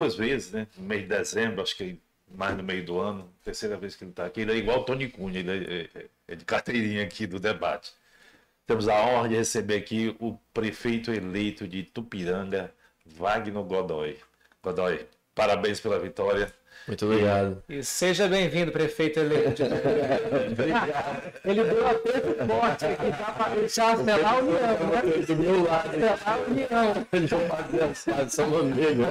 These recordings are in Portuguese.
duas vezes, né? No mês de dezembro, acho que mais no meio do ano, terceira vez que ele está aqui. Ele é igual o Tony Cunha, ele é, é, é, de carteirinha aqui do debate. Temos a honra de receber aqui o prefeito eleito de Tupiranga, Wagner Godoy. Godoy, parabéns pela vitória. Muito obrigado. E, e seja bem-vindo, prefeito eleito. obrigado. Ele deu até o corte aqui já para deixar selar a União. Né? Do meu lado. Selar a União. Ele já fazia São amigos.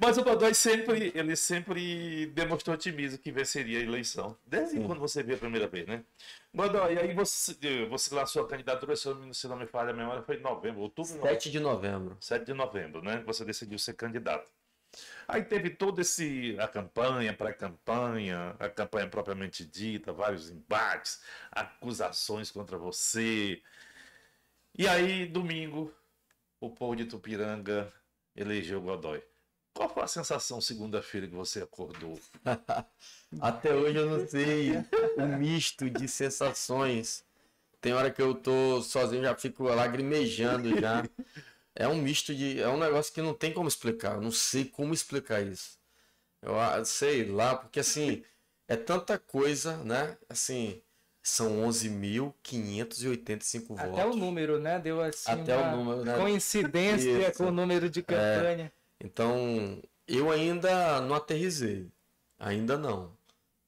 Mas o Godoy sempre, ele sempre demonstrou otimismo que venceria a eleição. Desde quando você viu a primeira vez, né? Godoy, aí você, você lançou a candidatura, se não me falha a memória, foi em novembro, outubro? 7 de novembro. 7 de novembro, né? Você decidiu ser candidato. Aí teve toda esse a campanha, pré-campanha, a campanha propriamente dita, vários embates, acusações contra você. E aí, domingo, o povo de Tupiranga elegeu Godoy. Qual foi a sensação segunda-feira que você acordou? Até hoje eu não sei. Um misto de sensações. Tem hora que eu tô sozinho, já fico lagrimejando já é um misto de. É um negócio que não tem como explicar. Eu não sei como explicar isso. Eu ah, sei lá, porque assim, é tanta coisa, né? Assim, são 11.585 votos. Até o número, né? Deu assim. Até o número, né? Coincidência isso. com o número de é. campanha. É, então, eu ainda não aterrisei. Ainda não.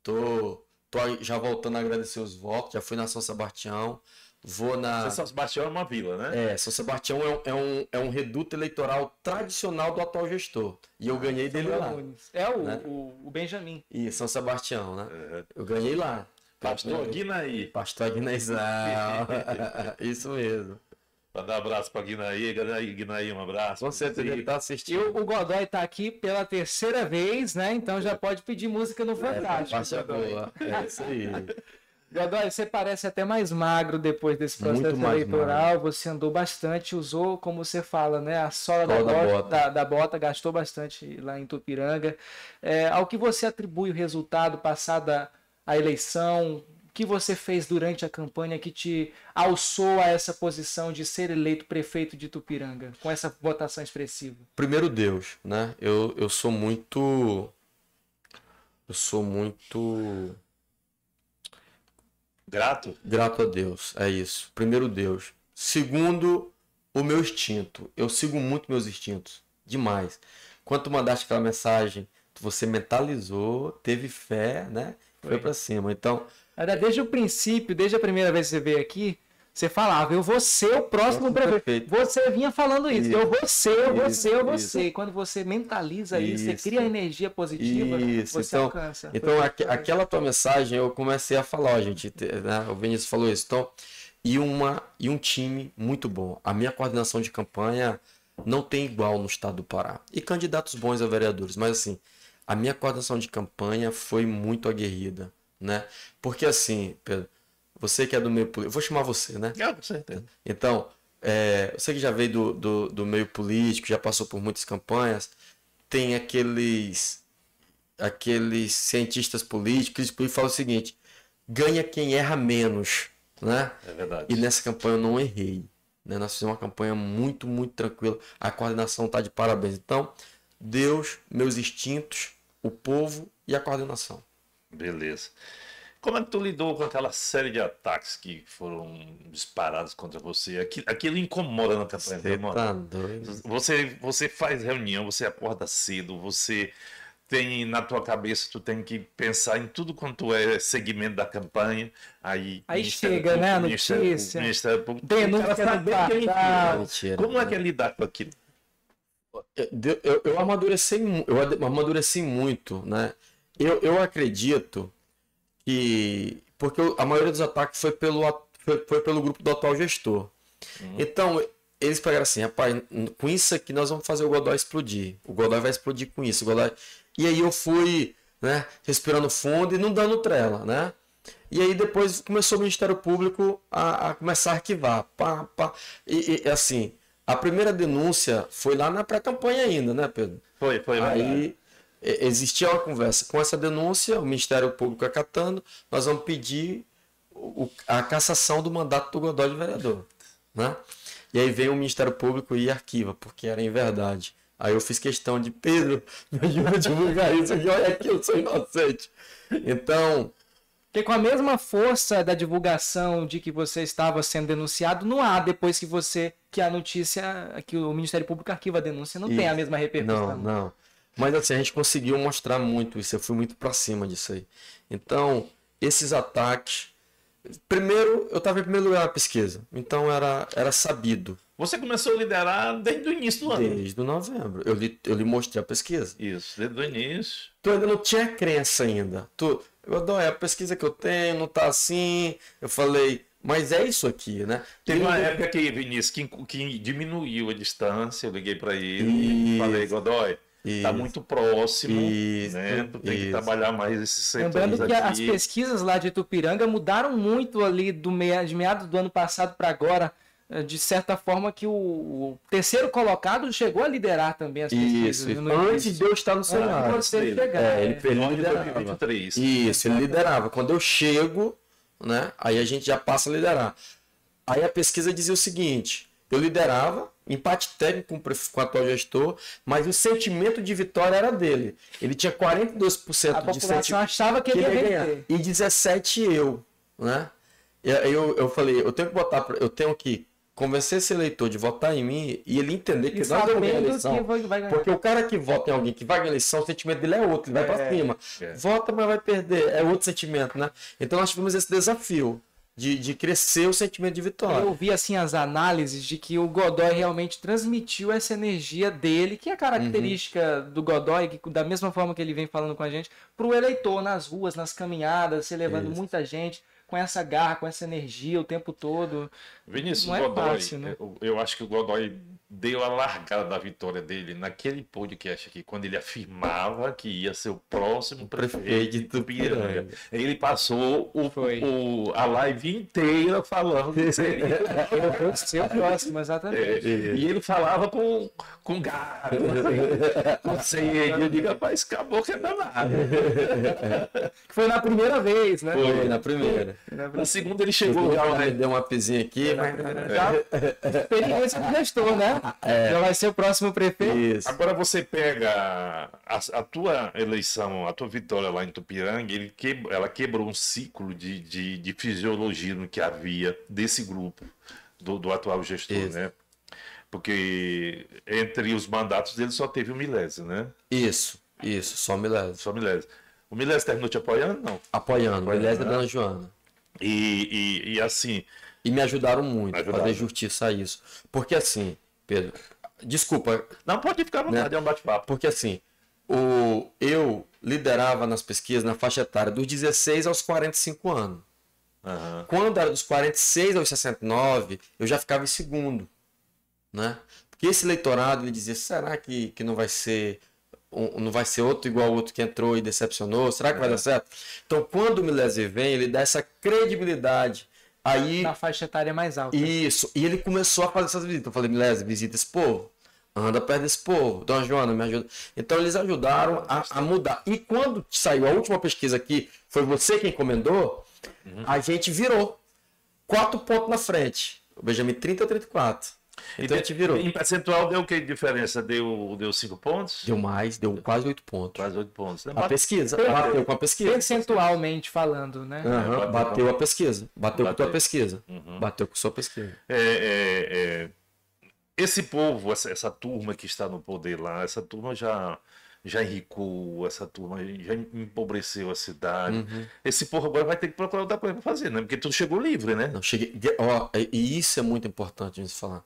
Tô, tô já voltando a agradecer os votos. Já fui na São Sebastião Vou na. São Sebastião é uma vila, né? É, São Sebastião é um, é um, é um reduto eleitoral tradicional do atual gestor. E eu ah, ganhei dele lá. É o, né? o, o Benjamin. E São Sebastião, né? Eu ganhei lá. Pastor Guinaí. Pastor Guinaizal. Isso mesmo. dar um abraço pra Guinaí, Guinaí, um abraço. Com certeza ele tá assistindo. E o Godoy tá aqui pela terceira vez, né? Então já pode pedir música no é, Fantástico. É, boa. É isso aí. Godoy, você parece até mais magro depois desse processo Muito eleitoral. Magro. Você andou bastante, usou, como você fala, né? A sola da, bota. Da, da, bota, gastou bastante lá em Tupiranga. É, ao que você atribui o resultado passada a eleição? O que você fez durante a campanha que te alçou a essa posição de ser eleito prefeito de Tupiranga, com essa votação expressiva? Primeiro Deus, né? Eu, eu sou muito. Eu sou muito Grato? Grato a Deus, é isso. Primeiro, Deus. Segundo, o meu instinto. Eu sigo muito meus instintos, demais. Quando tu mandaste aquela mensagem, você mentalizou, teve fé, né? Foi, Foi para cima. Então. Desde o princípio, desde a primeira vez que você veio aqui, você falava, eu vou ser o próximo, próximo prefeito. prefeito. Você vinha falando isso, isso. eu vou ser, eu vou ser, eu vou ser. E quando você mentaliza isso, isso, você cria energia positiva, né? isso. você então, alcança. Então, aqu aquela tua mensagem, eu comecei a falar, ó, gente, né? o Vinícius falou isso. Então, e, uma, e um time muito bom. A minha coordenação de campanha não tem igual no estado do Pará. E candidatos bons a vereadores, mas assim, a minha coordenação de campanha foi muito aguerrida, né? Porque assim, Pedro, você que é do meio político. Vou chamar você, né? Ah, com certeza. Então, é, você que já veio do, do, do, meio político, já passou por muitas campanhas, tem aqueles aqueles cientistas políticos que falam o seguinte: ganha quem erra menos, né? É verdade. E nessa campanha eu não errei. Né? Nós fizemos uma campanha muito, muito tranquila. A coordenação está de parabéns. Então, Deus, meus instintos, o povo e a coordenação. Beleza. Como é que tu lidou com aquela série de ataques que foram disparados contra você? Aquilo, aquilo incomoda na campanha. Tá você, você faz reunião, você acorda cedo, você tem na tua cabeça, tu tem que pensar em tudo quanto é segmento da campanha. Aí, aí chega, né? A notícia. Denúncia Como é que é lidar com aquilo? Eu, eu, eu amadureci, eu amadureci muito, né? Eu, eu acredito que porque a maioria dos ataques foi pelo, foi, pelo grupo do atual gestor. Uhum. Então, eles pegaram assim, rapaz, com isso aqui nós vamos fazer o Godoy explodir. O Godoy vai explodir com isso. Godoy... E aí eu fui, né, respirando fundo e não dando trela, né? E aí depois começou o Ministério Público a, a começar a arquivar. Pá, pá. E, e, assim, a primeira denúncia foi lá na pré-campanha ainda, né, Pedro? Foi, foi. É aí, verdade existia uma conversa com essa denúncia, o Ministério Público acatando, nós vamos pedir o, a cassação do mandato do Godó de vereador. Né? E aí vem o Ministério Público e arquiva, porque era em verdade. Aí eu fiz questão de, Pedro, me ajuda a divulgar isso aqui, olha aqui, eu sou inocente. Então, porque com a mesma força da divulgação de que você estava sendo denunciado, não há depois que você que a notícia que o Ministério Público arquiva a denúncia, não Isso. tem a mesma repercussão. Não, não. Mas assim, a gente conseguiu mostrar muito isso. Eu fui muito para cima disso aí. Então, esses ataques. Primeiro, eu estava em primeiro lugar na pesquisa. Então era, era sabido. Você começou a liderar desde o início do ano. Né? Desde o novembro. Eu lhe, eu lhe mostrei a pesquisa. Isso, desde o início. Tu ainda não tinha crença ainda. Tu, eu adoro, é a pesquisa que eu tenho, não tá assim. Eu falei, mas é isso aqui, né? Teve uma época que, Vinícius, que, que diminuiu a distância, eu liguei para ele e falei, Godoy, Tá isso. Tá muito próximo, Isso. né? Tu tem Isso. que trabalhar mais esses setores Lembrando que aqui. as pesquisas lá de Itupiranga mudaram muito ali do meia, de meados do ano passado para agora. Eh, de certa forma que o, o, terceiro colocado chegou a liderar também as pesquisas. Isso. No antes de eu estar no Senado. Antes dele chegar. É, ele, ele, ele liderava. Isso, ele liderava. Quando eu chego, né? Aí a gente já passa a liderar. Aí a pesquisa dizia o seguinte: eu liderava, empate técnico com o atual gestor, mas o sentimento de vitória era dele. Ele tinha 42% a de sentimento. achava que, que ele ia ganhar. E 17 eu, né? Eu, eu, eu falei, eu tenho que botar, eu tenho que convencer esse eleitor de votar em mim e ele entender que não ganhamos é a eleição. Porque o cara que vota em alguém que vai ganhar a eleição, o sentimento dele é outro, ele vai é, para cima. É. Vota, mas vai perder, é outro sentimento, né? Então nós tivemos esse desafio de, de crescer o sentimento de vitória. Eu vi assim as análises de que o Godoy realmente transmitiu essa energia dele, que é uhum. característica uhum. do Godoy, que da mesma forma que ele vem falando com a gente, para o eleitor nas ruas, nas caminhadas, se levando muita gente com essa garra, com essa energia o tempo todo. Vinícius, Não é Godoy, fácil, né? eu, eu acho que o Godoy deu a largada da vitória dele naquele podcast aqui, quando ele afirmava que ia ser o próximo prefeito do Piranga. Ele passou o, o, a live inteira falando que seria. ser o próximo, exatamente. É, é. E ele falava com, com garo com sede. Eu digo, rapaz, acabou que é danado. Foi na primeira vez, né? Foi, na primeira. Na, segunda ele chegou já, né? Deu uma pezinha aqui. Já, experiência de restou, né? é. Já vai ser o próximo prefeito. Isso. Agora você pega a, a, tua eleição, a tua vitória lá em Tupiranga, ele que, ela quebrou um ciclo de, de, de fisiologia no que havia desse grupo, do, do atual gestor, Isso. né? Porque entre os mandatos dele só teve o Milese, né? Isso, isso, só Milese. Só Milese. O Milese terminou te apoiando, não? Apoiando, o Milese né? da Dona Joana. E, e, e, assim. E me ajudaram muito a fazer justiça a isso. Porque assim, Pedro. Desculpa. Não, pode ficar à né? vontade, né? é um bate-papo. Porque assim, o, eu liderava nas pesquisas na faixa etária dos 16 aos 45 anos. Uhum. Quando era dos 46 aos 69, eu já ficava em segundo. Né? Porque esse eleitorado ele dizia: será que, que não vai ser um, não vai ser outro igual o outro que entrou e decepcionou? Será que é. vai dar certo? Então, quando o Milese vem, ele dá essa credibilidade Aí, Na faixa etária mais alta. Isso. E ele começou a fazer essas visitas. Eu falei, beleza, visita esse povo. Anda perto desse povo. Dona Joana, me ajuda. Então eles ajudaram a, a mudar. E quando saiu a última pesquisa aqui, foi você quem encomendou, uhum. a gente virou. Quatro pontos na frente. O Benjamin 30 a 34. Então de, então, virou. Em percentual deu o que de diferença? Deu 5 deu cinco pontos? Deu mais, deu quase 8 pontos. Quase 8 pontos. Né? A pesquisa, bateu, bateu com a pesquisa. Percentualmente falando, né? Uhum, bateu, é, bateu a pesquisa, bateu, bateu. com a tua pesquisa, uhum. bateu com a sua pesquisa. É, é, é... Esse povo, essa, essa turma que está no poder lá, essa turma já já enricou essa turma, já empobreceu a cidade. Uhum. Esse povo agora vai ter que procurar outra coisa para fazer, né? Porque tu chegou livre, né? Não, cheguei... Ó, é, e isso é muito importante a gente falar.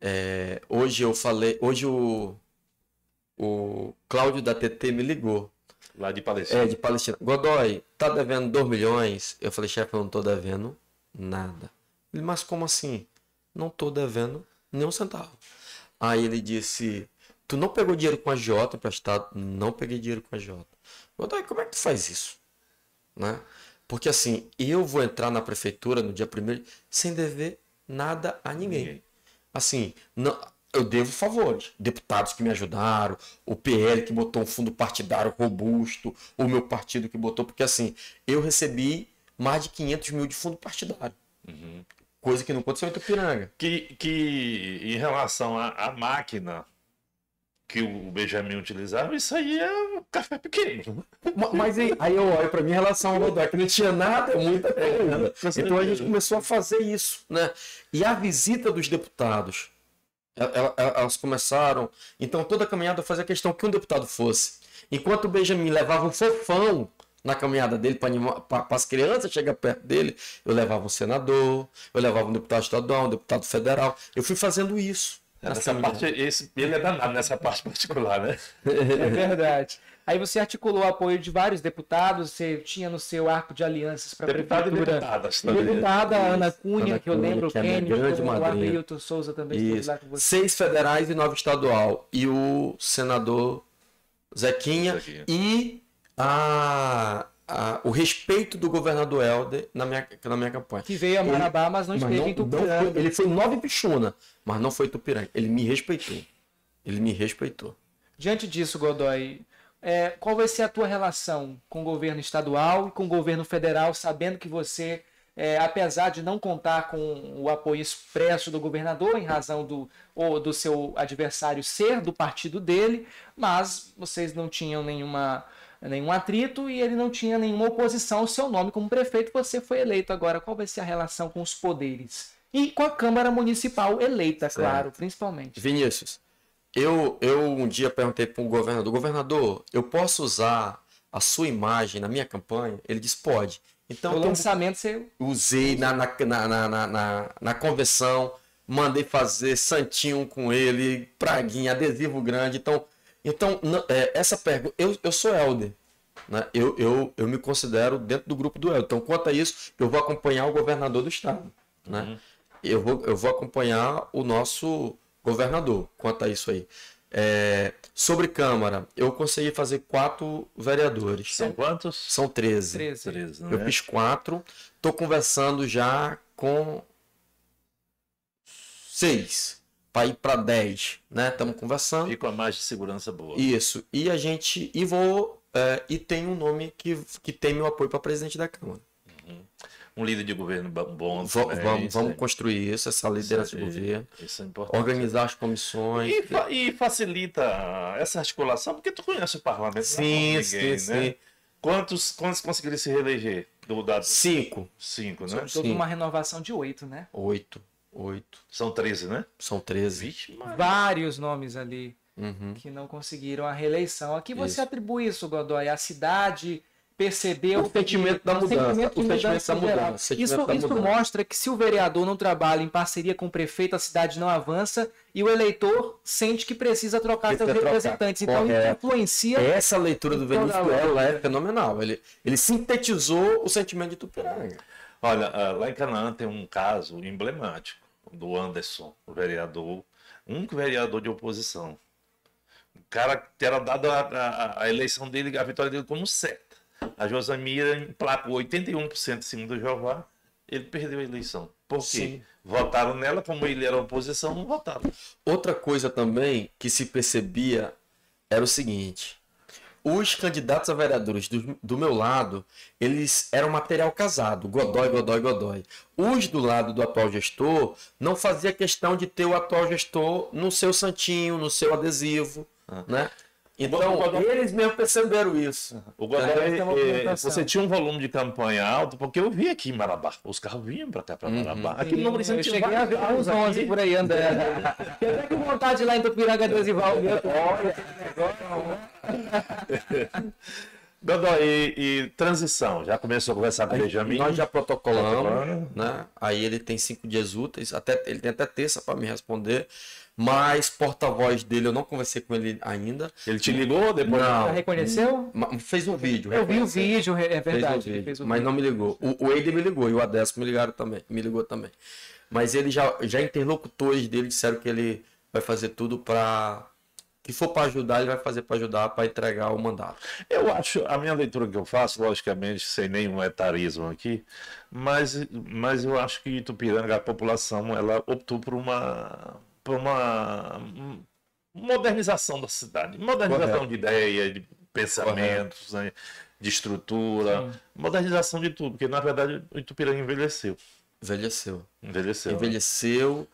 É, hoje eu falei. Hoje o, o Cláudio da TT me ligou. Lá de Palestina. É, de Palestina. Godoy, tá devendo 2 milhões? Eu falei, chefe, eu não tô devendo nada. Ele, mas como assim? Não tô devendo nenhum centavo. Aí ele disse, tu não pegou dinheiro com a Jota emprestado? Não peguei dinheiro com a Jota. Godoy, como é que tu faz isso? Né? Porque assim, eu vou entrar na prefeitura no dia primeiro sem dever nada a ninguém. ninguém assim, não, eu devo favores. Deputados que me ajudaram, o PL que botou um fundo partidário robusto, o meu partido que botou, porque assim, eu recebi mais de 500 mil de fundo partidário. Uhum. Coisa que não aconteceu em Tupiranga. Que, que em relação à, à máquina que o Benjamin utilizava, isso aí é café pequeno. Mas aí, aí eu olho para mim em relação ao Lodoc, não tinha nada, muita é, coisa. Então a gente começou a fazer isso, né? E a visita dos deputados, elas começaram. Então toda a caminhada fazia questão que um deputado fosse. Enquanto o Benjamin levava um fofão na caminhada dele para as crianças chegar perto dele, eu levava um senador, eu levava um deputado estadual, um deputado federal. Eu fui fazendo isso. É, nessa parte, esse, ele é danado nessa parte particular, né? É verdade. Aí você articulou o apoio de vários deputados, você tinha no seu arco de alianças para Deputado e deputadas também. Deputada Isso. Ana Cunha, Ana que eu Cunha, lembro, que é Kênio, o Ailton Souza também lá com você. Seis federais e nove estadual. E o senador Zequinha, Zequinha. e a a, o respeito do governador Helder na minha, na minha campanha. Que veio a Marabá, ele, mas não esteve mas não, em Tupiranga. Não foi, ele foi nove pichuna, mas não foi Tupiranga. Ele me respeitou. Ele me respeitou. Diante disso, Godoy, é, qual vai ser a tua relação com o governo estadual e com o governo federal, sabendo que você, é, apesar de não contar com o apoio expresso do governador em razão do, ou do seu adversário ser do partido dele, mas vocês não tinham nenhuma nenhum atrito e ele não tinha nenhuma oposição ao seu nome como prefeito. Você foi eleito agora. Qual vai ser a relação com os poderes? E com a Câmara Municipal eleita, certo. claro, principalmente. Vinícius, eu, eu um dia perguntei para o governador: governador, eu posso usar a sua imagem na minha campanha? Ele disse: pode. Então, o lançamento você. Usei na, na, na, na, na, na convenção mandei fazer santinho com ele, praguinha, adesivo grande. Então, então, é, essa pergunta. Eu, eu sou Helder. Né? Eu, eu, eu me considero dentro do grupo do Helder. Então, quanto a isso, eu vou acompanhar o governador do estado. Né? Uhum. Eu, vou, eu vou acompanhar o nosso governador quanto a isso aí. É, sobre Câmara, eu consegui fazer quatro vereadores. São quantos? São 13. 13. 13 eu é? fiz quatro. Estou conversando já com seis para ir para 10, né? Estamos conversando. Fica a margem de segurança boa. Isso. E a gente e vou é, e tem um nome que, que tem meu apoio para presidente da Câmara. Uhum. Um líder de governo bom. V também, vamos, vamos construir isso, essa liderança de governo. Isso é importante. Organizar as comissões. E, fa e facilita essa articulação, porque tu conhece o parlamento. É sim, ninguém, sim, né? sim. Quantos, quantos conseguiram se reeleger? Do dado? Cinco. Cinco, né? Toda uma renovação de oito, né? Oito oito São 13, né? São 13. Vixe, Vários nomes ali uhum. que não conseguiram a reeleição. A que você isso. atribui isso, Godoy? A cidade percebeu... O sentimento da mudança. o sentimento da mudança. isso isso mostra que se o vereador não trabalha em parceria com o prefeito, a cidade não avança e o eleitor sente que precisa trocar precisa seus representantes. Então, Correto. influencia... Essa leitura do Verífico, ela é, é fenomenal. Ele, ele sintetizou o sentimento de Tupiranga. Olha, ah, lá em Canaã tem um caso emblemático do Anderson, o vereador, único vereador de oposição. O cara que era dado a, a, a, eleição dele, a vitória dele como certa. A Josamira emplacou 81% em cima do Jeová, ele perdeu a eleição. Por quê? Sim. Votaram nela, como ele era oposição, não votaram. Outra coisa também que se percebia era o seguinte: os candidatos a vereadores do, do meu lado, eles eram material casado, godoy godoy godoy Os do lado do atual gestor não fazia questão de ter o atual gestor no seu santinho, no seu adesivo, ah. né? Então, eles mesmo perceberam isso. O é, você tinha um volume de campanha alto, porque eu vi aqui em Marabá. Os carros vinham para cá, para uhum. Marabá. Uhum. Aqui no eu cheguei a ver uns 11 por aí André. eu tenho vontade lá em Tupiranga adesivar o meu. Olha, Dodó, e, e, transição? Já começou a conversar com o Benjamin? Nós já protocolamos, né? Aí ele tem cinco dias úteis, até, ele tem até terça para me responder, mas porta-voz dele, eu não conversei com ele ainda. Ele te ligou depois? Não. Já reconheceu? Fez um vídeo. Eu vi o vídeo, é verdade. Fez um vídeo, fez um mas vídeo. não me ligou. O, o me ligou e o Adesco me ligaram também, me ligou também. Mas ele já, já interlocutores dele disseram que ele vai fazer tudo para que for para ajudar, ele vai fazer para ajudar, para entregar o mandato. Eu acho, a minha leitura que eu faço, logicamente, sem nenhum etarismo aqui, mas, mas eu acho que Itupiranga, a população, ela optou por uma, por uma modernização da cidade, modernização Correto. de ideia, de pensamentos, né, de estrutura, Sim. modernização de tudo, porque na verdade o Itupiranga envelheceu. Envelheceu. Envelheceu. Né? Envelheceu. Né?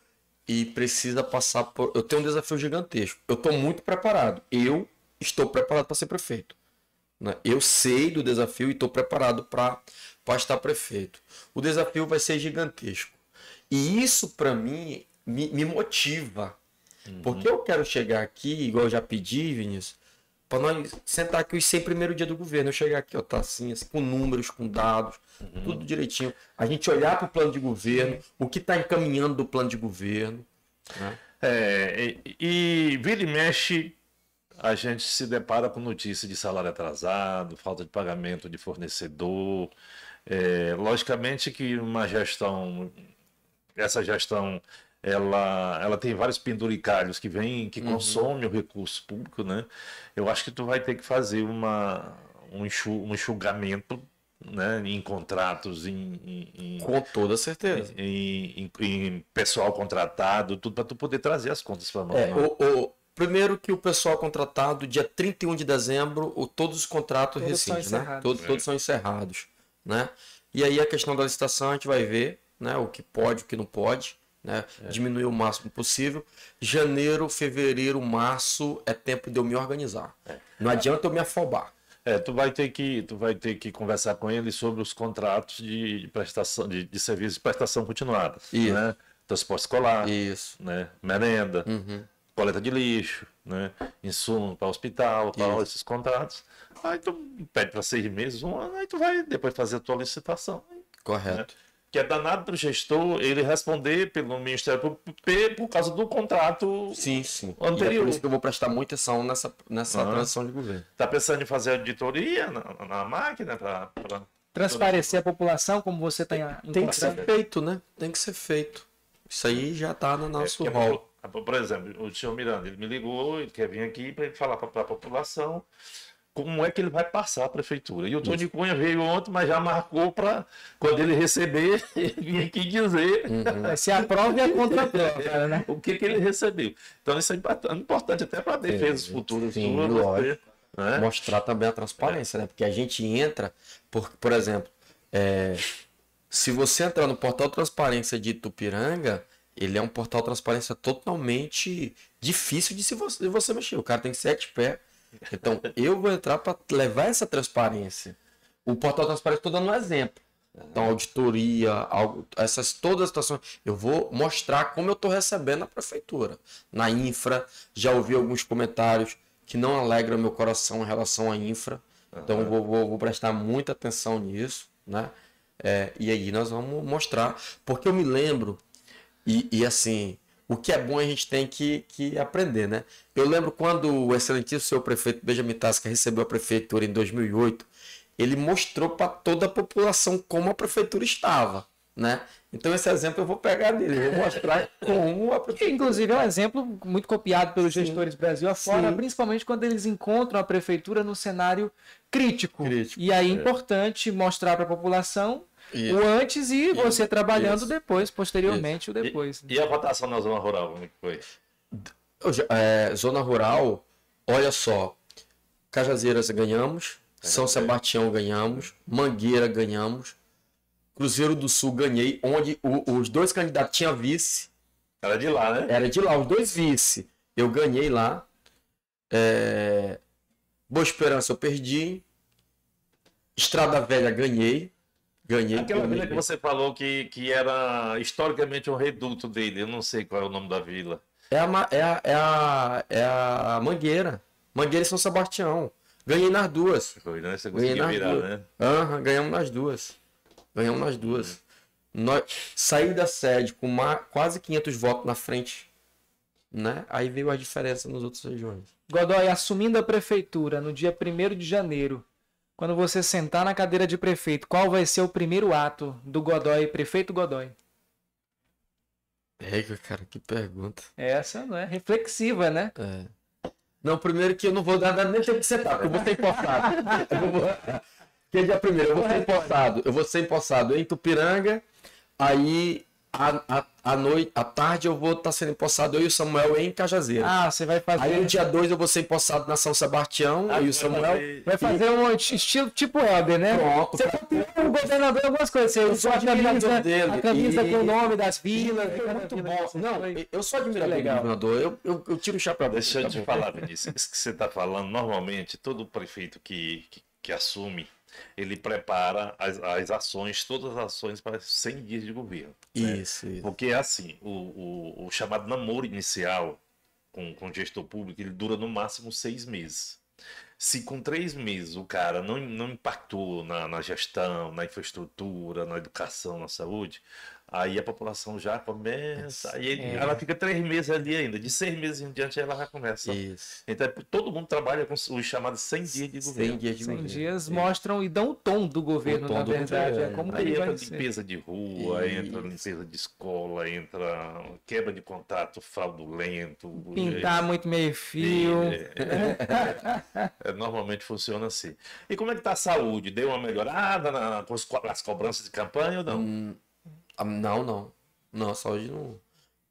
e precisa passar por. Eu tenho um desafio gigantesco. Eu estou muito preparado. Eu estou preparado para ser prefeito. Né? Eu sei do desafio e estou preparado para estar prefeito. O desafio vai ser gigantesco. E isso, para mim, me, me motiva. Uhum. Porque eu quero chegar aqui, igual eu já pedi, Vinícius, para nós sentar aqui os 100 primeiro dia do governo, eu chegar aqui, ó, tá assim, assim, com números, com dados, uhum. tudo direitinho. A gente olhar para o plano de governo, o que está encaminhando do plano de governo. Né? É, e, e vira e mexe, a gente se depara com notícia de salário atrasado, falta de pagamento de fornecedor. É, logicamente que uma gestão, essa gestão ela, ela tem vários penduricalhos que vem que uhum. consomem o recurso público, né? Eu acho que tu vai ter que fazer uma, um, enxugamento né, em contratos, em, em com toda certeza, em, em, em pessoal contratado, tudo para tu poder trazer as contas para nós. É, né? o, o, primeiro que o pessoal contratado dia 31 de dezembro, o, todos os contratos todos são né? Todos, todos são encerrados, né? E aí a questão da licitação a gente vai ver, né? O que pode, o que não pode né? É. Diminuir o máximo possível. Janeiro, fevereiro, março é tempo de eu me organizar. É. Não adianta eu me afobar. É, tu vai ter que tu vai ter que conversar com ele sobre os contratos de prestação de, de de prestação continuada, Isso. né? Transporte escolar, Isso. né? Merenda, uhum. coleta de lixo, né? Insumo para hospital, para esses contratos. Aí tu pede para seis meses, um ano, aí tu vai depois fazer a tua licitação. Correto. Né? que é danado para o gestor ele responder pelo Ministério Público por causa do contrato sim, sim. anterior. E é por isso que eu vou prestar muita atenção nessa, nessa uhum. transição de governo. Está pensando em fazer auditoria na, na máquina para. Pra... Transparecer a população, como você tem Tem, tem que ser feito, né? Tem que ser feito. Isso aí já está no é, nosso é, rol. Por exemplo, o senhor Miranda, ele me ligou, ele quer vir aqui para falar para a população como é que ele vai passar a prefeitura. E o Tony Cunha veio ontem, mas já marcou para quando ele receber, ele vir aqui dizer. Uhum. Se aprova e é a contra né? O que, que ele recebeu. Então isso é importante até para defesas é, futuras. Sim, né? lógico. Né? Mostrar também a transparência, é. né? Porque a gente entra, por, por exemplo, é, se você entrar no portal Transparência de Tupiranga, ele é um portal transparência totalmente difícil de se você, de você mexer. O cara tem sete pés então, eu vou entrar para levar essa transparência. O portal transparência, estou dando um exemplo. Então, auditoria, algo, essas todas as situações. Eu vou mostrar como eu estou recebendo na prefeitura. Na infra, já ouvi alguns comentários que não alegram meu coração em relação à infra. Então, vou, vou, vou prestar muita atenção nisso, né? É, e aí nós vamos mostrar. Porque eu me lembro, e, e assim, o que é bom a gente tem que, que aprender, né? Eu lembro quando o excelentíssimo seu prefeito Benjamin Tasca recebeu a prefeitura em 2008, ele mostrou para toda a população como a prefeitura estava, né? Então esse exemplo eu vou pegar dele, vou mostrar como a prefeitura... Inclusive é um exemplo muito copiado pelos Sim. gestores Brasil afora, Sim. principalmente quando eles encontram a prefeitura no cenário crítico. crítico e aí é, é. importante mostrar para a população o antes e, você trabalhando isso, depois, posteriormente, isso. o depois. E, e, a votação na zona rural, como é foi? É, zona rural, olha só. Cajazeiras ganhamos, é, São Sebastião ganhamos, Mangueira ganhamos, Cruzeiro do Sul ganhei, onde o, os dois candidatos tinham vice. Era de lá, né? Era de lá, os dois vice. Eu ganhei lá. É... Boa Esperança eu perdi. Estrada Velha ganhei. Ganhei. Aquela vila que você falou que, que era historicamente um reduto dele, eu não sei qual é o nome da vila. É a, é a, é a, é a Mangueira. Mangueira e São Sebastião. Ganhei nas duas. Né? Você Ganhei nas virar, duas. né? Uhum, ganhamos nas duas. Ganhamos nas duas. Nós, saí da sede com uma, quase 500 votos na frente. Né? Aí veio a diferença nos outros regiões. Godoy, assumindo a prefeitura no dia 1 de janeiro, quando você sentar na cadeira de prefeito, qual vai ser o primeiro ato do Godoy, prefeito Godoy? Pega, cara, que pergunta. Essa não é reflexiva, né? É. Não, primeiro que eu não vou dar nada nem tempo de sentar, porque eu vou ser empossado. Quem Que é dia primeiro, eu vou ser empossado. Eu vou ser empossado em Tupiranga, aí a, noite, à tarde eu vou estar tá sendo empossado, eu e o Samuel em Cajazeiras. Ah, você vai fazer. Aí no dia 2 eu vou ser empossado na São Sebastião, ah, e o Samuel. Vai fazer um estilo tipo Helder, né? Pronto. Você pra... foi o governador algumas coisas. Você eu sou admirador dele. A camisa e... com o nome das vilas. É, é muito bom. Não, eu sou admirador do governador. Eu, eu, eu tiro o chapéu. Deixa eu tá te falar, Vinícius. Isso que você está falando, normalmente, todo prefeito que, que, que assume ele prepara as, as ações, todas as ações para 100 dias de governo. Né? Isso, né? isso. Porque é assim, o, o, o, chamado namoro inicial com, com o gestor público, ele dura no máximo seis meses. Se com três meses o cara não, não impactou na, na gestão, na infraestrutura, na educação, na saúde, Aí a população já começa. Aí é. ela fica três meses ali ainda. De seis meses em diante ela já começa. Isso. Então é, todo mundo trabalha com os chamados 100 dias de governo. 100 dias, de 100 governo. dias é. mostram e dão o tom do governo, tom na do verdade. É, é como aí entra limpeza de rua, Isso. entra limpeza de escola, entra quebra de contato fraudulento. Pintar muito meio fio. É... normalmente funciona assim. E como é que está a saúde? Deu uma melhorada na... com as cobranças de campanha ou não? Hum ah, não, não. Não, a saúde não,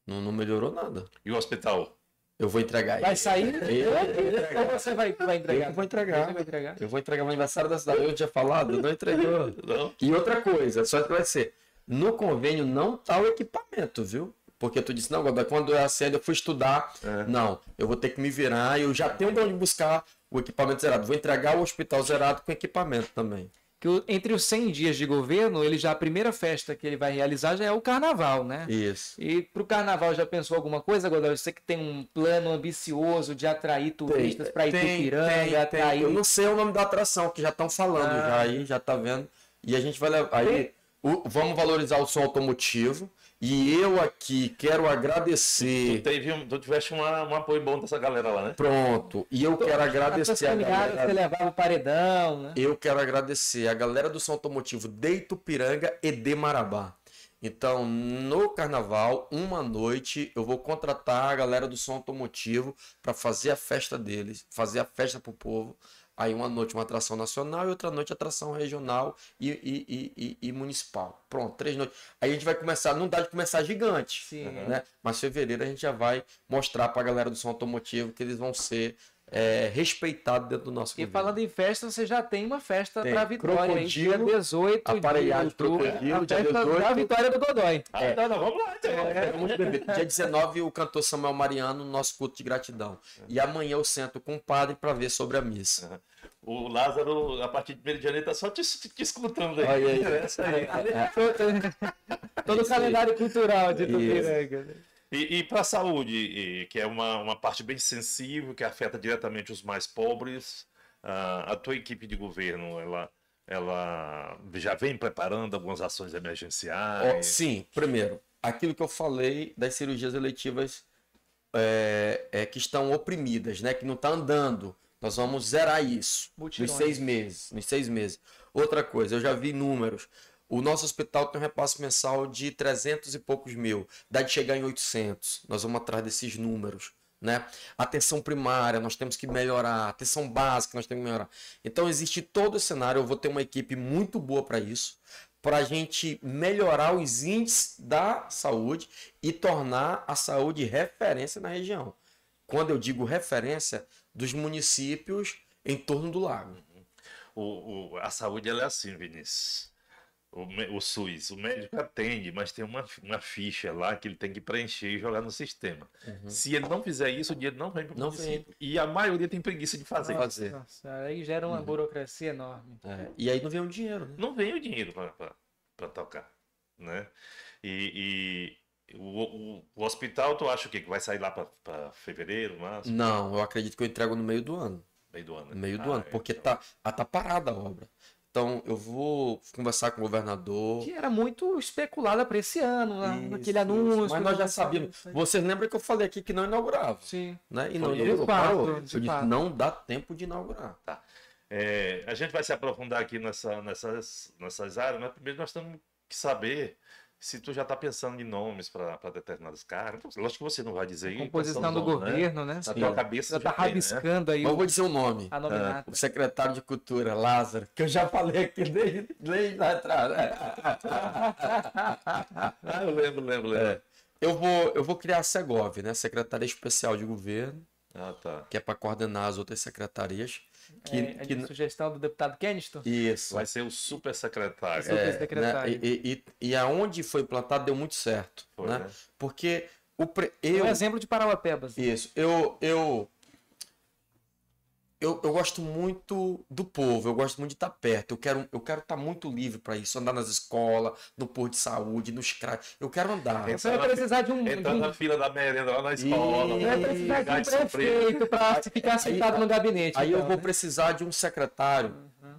não, não melhorou nada. E o hospital? Eu vou entregar. Vai sair? Eu, eu Ou você vai, vai entregar? Eu vou entregar. Vai entregar. Eu vou entregar no aniversário da cidade. Eu tinha falado, não entregou. Não. E outra coisa, só que vai ser, no convênio não tá o equipamento, viu? Porque tu disse, não, quando eu acendo, eu fui estudar. É. Não, eu vou ter que me virar, eu já tenho de onde buscar o equipamento zerado. Vou entregar o hospital zerado com equipamento também que entre os 100 dias de governo, ele já a primeira festa que ele vai realizar já é o carnaval, né? Isso. E para o carnaval já pensou alguma coisa, Godoy? Você que tem um plano ambicioso de atrair turistas para Itupiranga, tem, tem, Eu não sei o nome da atração, que já estão falando ah. já aí, já tá vendo. E a gente vai levar... Aí, o, vamos valorizar o som automotivo. E eu aqui quero agradecer. Tu, teve um, tu tiveste uma, um apoio bom dessa galera lá, né? Pronto. E eu quero agradecer a galera. Você levava o paredão, né? Eu quero agradecer a galera do São Automotivo de Itupiranga e de Marabá. Então, no carnaval, uma noite, eu vou contratar a galera do som automotivo para fazer a festa deles, fazer a festa pro povo. Aí uma noite uma atração nacional e outra noite atração regional e, e, e, e, municipal. Pronto, três noites. Aí a gente vai começar, não dá de começar gigante, Sim. né? Mas fevereiro a gente já vai mostrar para a galera do som automotivo que eles vão ser é, respeitado dentro do nosso e governo. E falando em festa, você já tem uma festa para a Vitória, hein? dia 18 aparelhado de outubro. Crocodilo, dia 18. a Vitória do Godoy. É. Ah, não, não, vamos lá. Então. É. Vamos beber. Dia 19, o cantor Samuel Mariano, nosso culto de gratidão. É. E amanhã eu sento com o padre para ver sobre a missa. É. O Lázaro, a partir de 1 de janeiro, tá só te, te escutando aí. Olha aí. É, é, é. Todo o calendário cultural de Tupiranga. Né? E, e para a saúde, que é uma, uma parte bem sensível, que afeta diretamente os mais pobres, a, ah, a tua equipe de governo, ela, ela já vem preparando algumas ações emergenciais? Oh, sim, primeiro, aquilo que eu falei das cirurgias eletivas é, é, que estão oprimidas, né? Que não está andando. Nós vamos zerar isso nos seis meses. Nos seis meses. Outra coisa, eu já vi números. O nosso hospital tem um repasse mensal de 300 e poucos mil, dá de chegar em 800. Nós vamos atrás desses números. Né? Atenção primária, nós temos que melhorar. Atenção básica, nós temos que melhorar. Então, existe todo o cenário. Eu vou ter uma equipe muito boa para isso, para a gente melhorar os índices da saúde e tornar a saúde referência na região. Quando eu digo referência, dos municípios em torno do lago. Uhum. O, o, a saúde ela é assim, Vinícius o, o SUS, o médico atende, mas tem uma, uma ficha lá que ele tem que preencher e jogar no sistema. Uhum. Se ele não fizer isso, o dinheiro não vem para o município. Vem. E a maioria tem preguiça de fazer. Nossa, fazer. Nossa. aí gera uma uhum. burocracia enorme. É. é. E aí não vem o dinheiro. Né? Não vem o dinheiro para tocar. Né? E, e o, o, o, hospital, tu acha o quê? Que vai sair lá para fevereiro, março? Não, eu acredito que eu entrego no meio do ano. Meio do ano. Né? Meio do ah, ano, porque então... tá, ah, tá parada a obra. Então, eu vou conversar com o governador. Que era muito especulada para esse ano, né? Isso, anúncio. Mas nós né? já sabíamos. Vocês lembram que eu falei aqui que não inaugurava? Sim. Né? E não inaugurou. Eu disse, não dá tempo de inaugurar. Tá. É, a gente vai se aprofundar aqui nessa, nessas, nessas áreas, mas primeiro nós temos que saber se tu já está pensando em nomes para determinados caras, então, lógico que você não vai dizer isso. Tá composição do nome, né? governo, né? né? Na tua cabeça já, já tá tem, né? rabiscando né? aí. Mas eu vou dizer o um nome. Ah, o secretário de Cultura, Lázaro, que eu já falei aqui desde, desde lá atrás. Né? ah, eu lembro, lembro, lembro. É. Eu, vou, eu vou criar a Segov, né? Secretaria Especial de Governo. Ah, tá. Que é para coordenar as outras secretarias. Que, é, que... Sugestão do deputado Keniston? Isso. Vai ser o super secretário. Super é, né, secretário. Né? E, e, e, aonde foi plantado deu muito certo. Foi, né? né? Porque o pre... É eu... Um exemplo de Parauapebas. Né? Isso. Eu, eu eu, eu gosto muito do povo, eu gosto muito de estar tá perto. Eu quero eu quero estar tá muito livre para isso, andar nas escolas, no posto de saúde, nos CRAS. Eu quero andar. Então você vai precisar de um. Entrando na fila da merenda lá na escola. E... Vai precisar de um prefeito para ficar sentado aí, no gabinete. Aí então, eu vou né? precisar de um secretário uhum.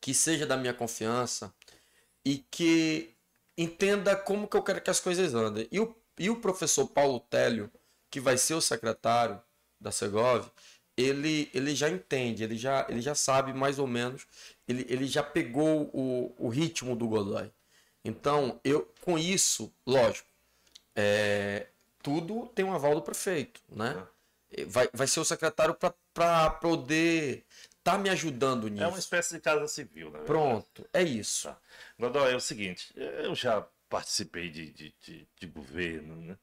que seja da minha confiança e que entenda como que eu quero que as coisas andem. E o, e o professor Paulo Télio, que vai ser o secretário da Segov, ele, ele já entende, ele já, ele já sabe mais ou menos, ele, ele já pegou o, o ritmo do Godoy. Então, eu com isso, lógico, é, tudo tem um aval do prefeito, né? Ah. Vai, vai ser o secretário para poder tá me ajudando nisso. É uma espécie de casa civil, né? Pronto, é isso. Tá. Godoy, é o seguinte, eu já participei de, de, de, de governo, né?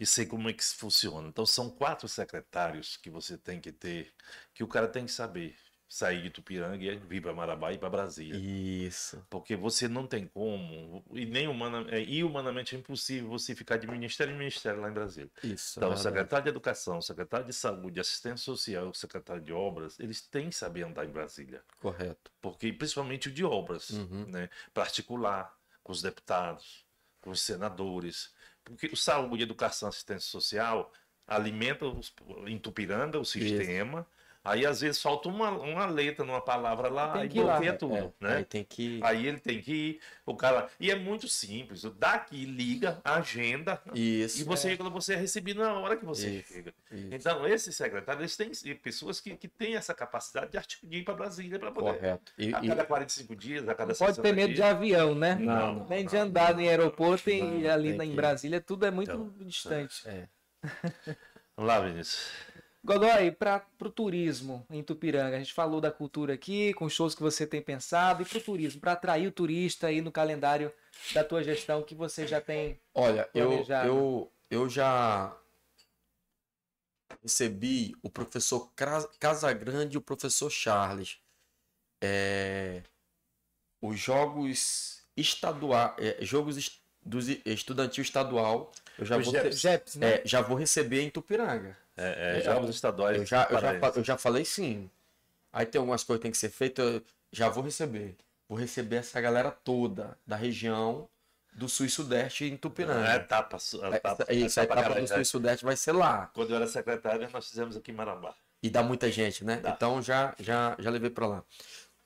e sei como é que isso funciona. Então são quatro secretários que você tem que ter, que o cara tem que saber sair de Tupiranga e vir para Marabá e para Brasília. Isso. Porque você não tem como, e nem é, e humanamente é impossível você ficar de ministério em ministério lá em Brasília. Isso. Então, é o secretário de Educação, o secretário de Saúde, assistência social, o secretário de Obras, eles têm que saber andar em Brasília. Correto. Porque, principalmente o de Obras, uhum. né? Particular, com os deputados, com os senadores, porque o saúde, educação, assistência social alimenta, os, o sistema. Isso. Aí às vezes falta uma, uma letra numa palavra lá tem e bloqueia lá, né? tudo, é, né? Aí, tem que aí ele tem que ir, o cara. E é muito simples. Daqui liga, agenda. Isso. E você, é. quando você é recebido na hora que você isso, chega. Isso. Então, esses secretários têm pessoas que, que têm essa capacidade de, articular, ir para Brasília para poder. Correto. E, a cada e... 45 dias, a cada Pode ter medo dias. de avião, né? Não. não Nem não, de andar não, em aeroporto e ali na, em Brasília, tudo é muito então, distante. É. Vamos lá, Vinícius. Godoy, para o turismo em Tupiranga, a gente falou da cultura aqui, com os shows que você tem pensado, e para o turismo, para atrair o turista aí no calendário da tua gestão que você já tem. Olha, eu, eu, eu já recebi o professor Casagrande e o professor Charles. É, os jogos estaduais, é, jogos est, do estudantil estadual eu já, vou, Jeps, Jeps, né? é, já vou receber em Tupiranga. É, é, já os estaduais. Eu já, eu, já, eu já falei sim. Aí tem algumas coisas que tem que ser feitas, já vou receber. Vou receber essa galera toda da região do Sul e Sudeste em Tupiranga. É a etapa, é, a etapa, a etapa, a etapa do Sul e é. Sudeste vai ser lá. Quando eu era secretário, nós fizemos aqui em Marambá. E dá muita gente, né? Dá. Então já, já, já levei para lá.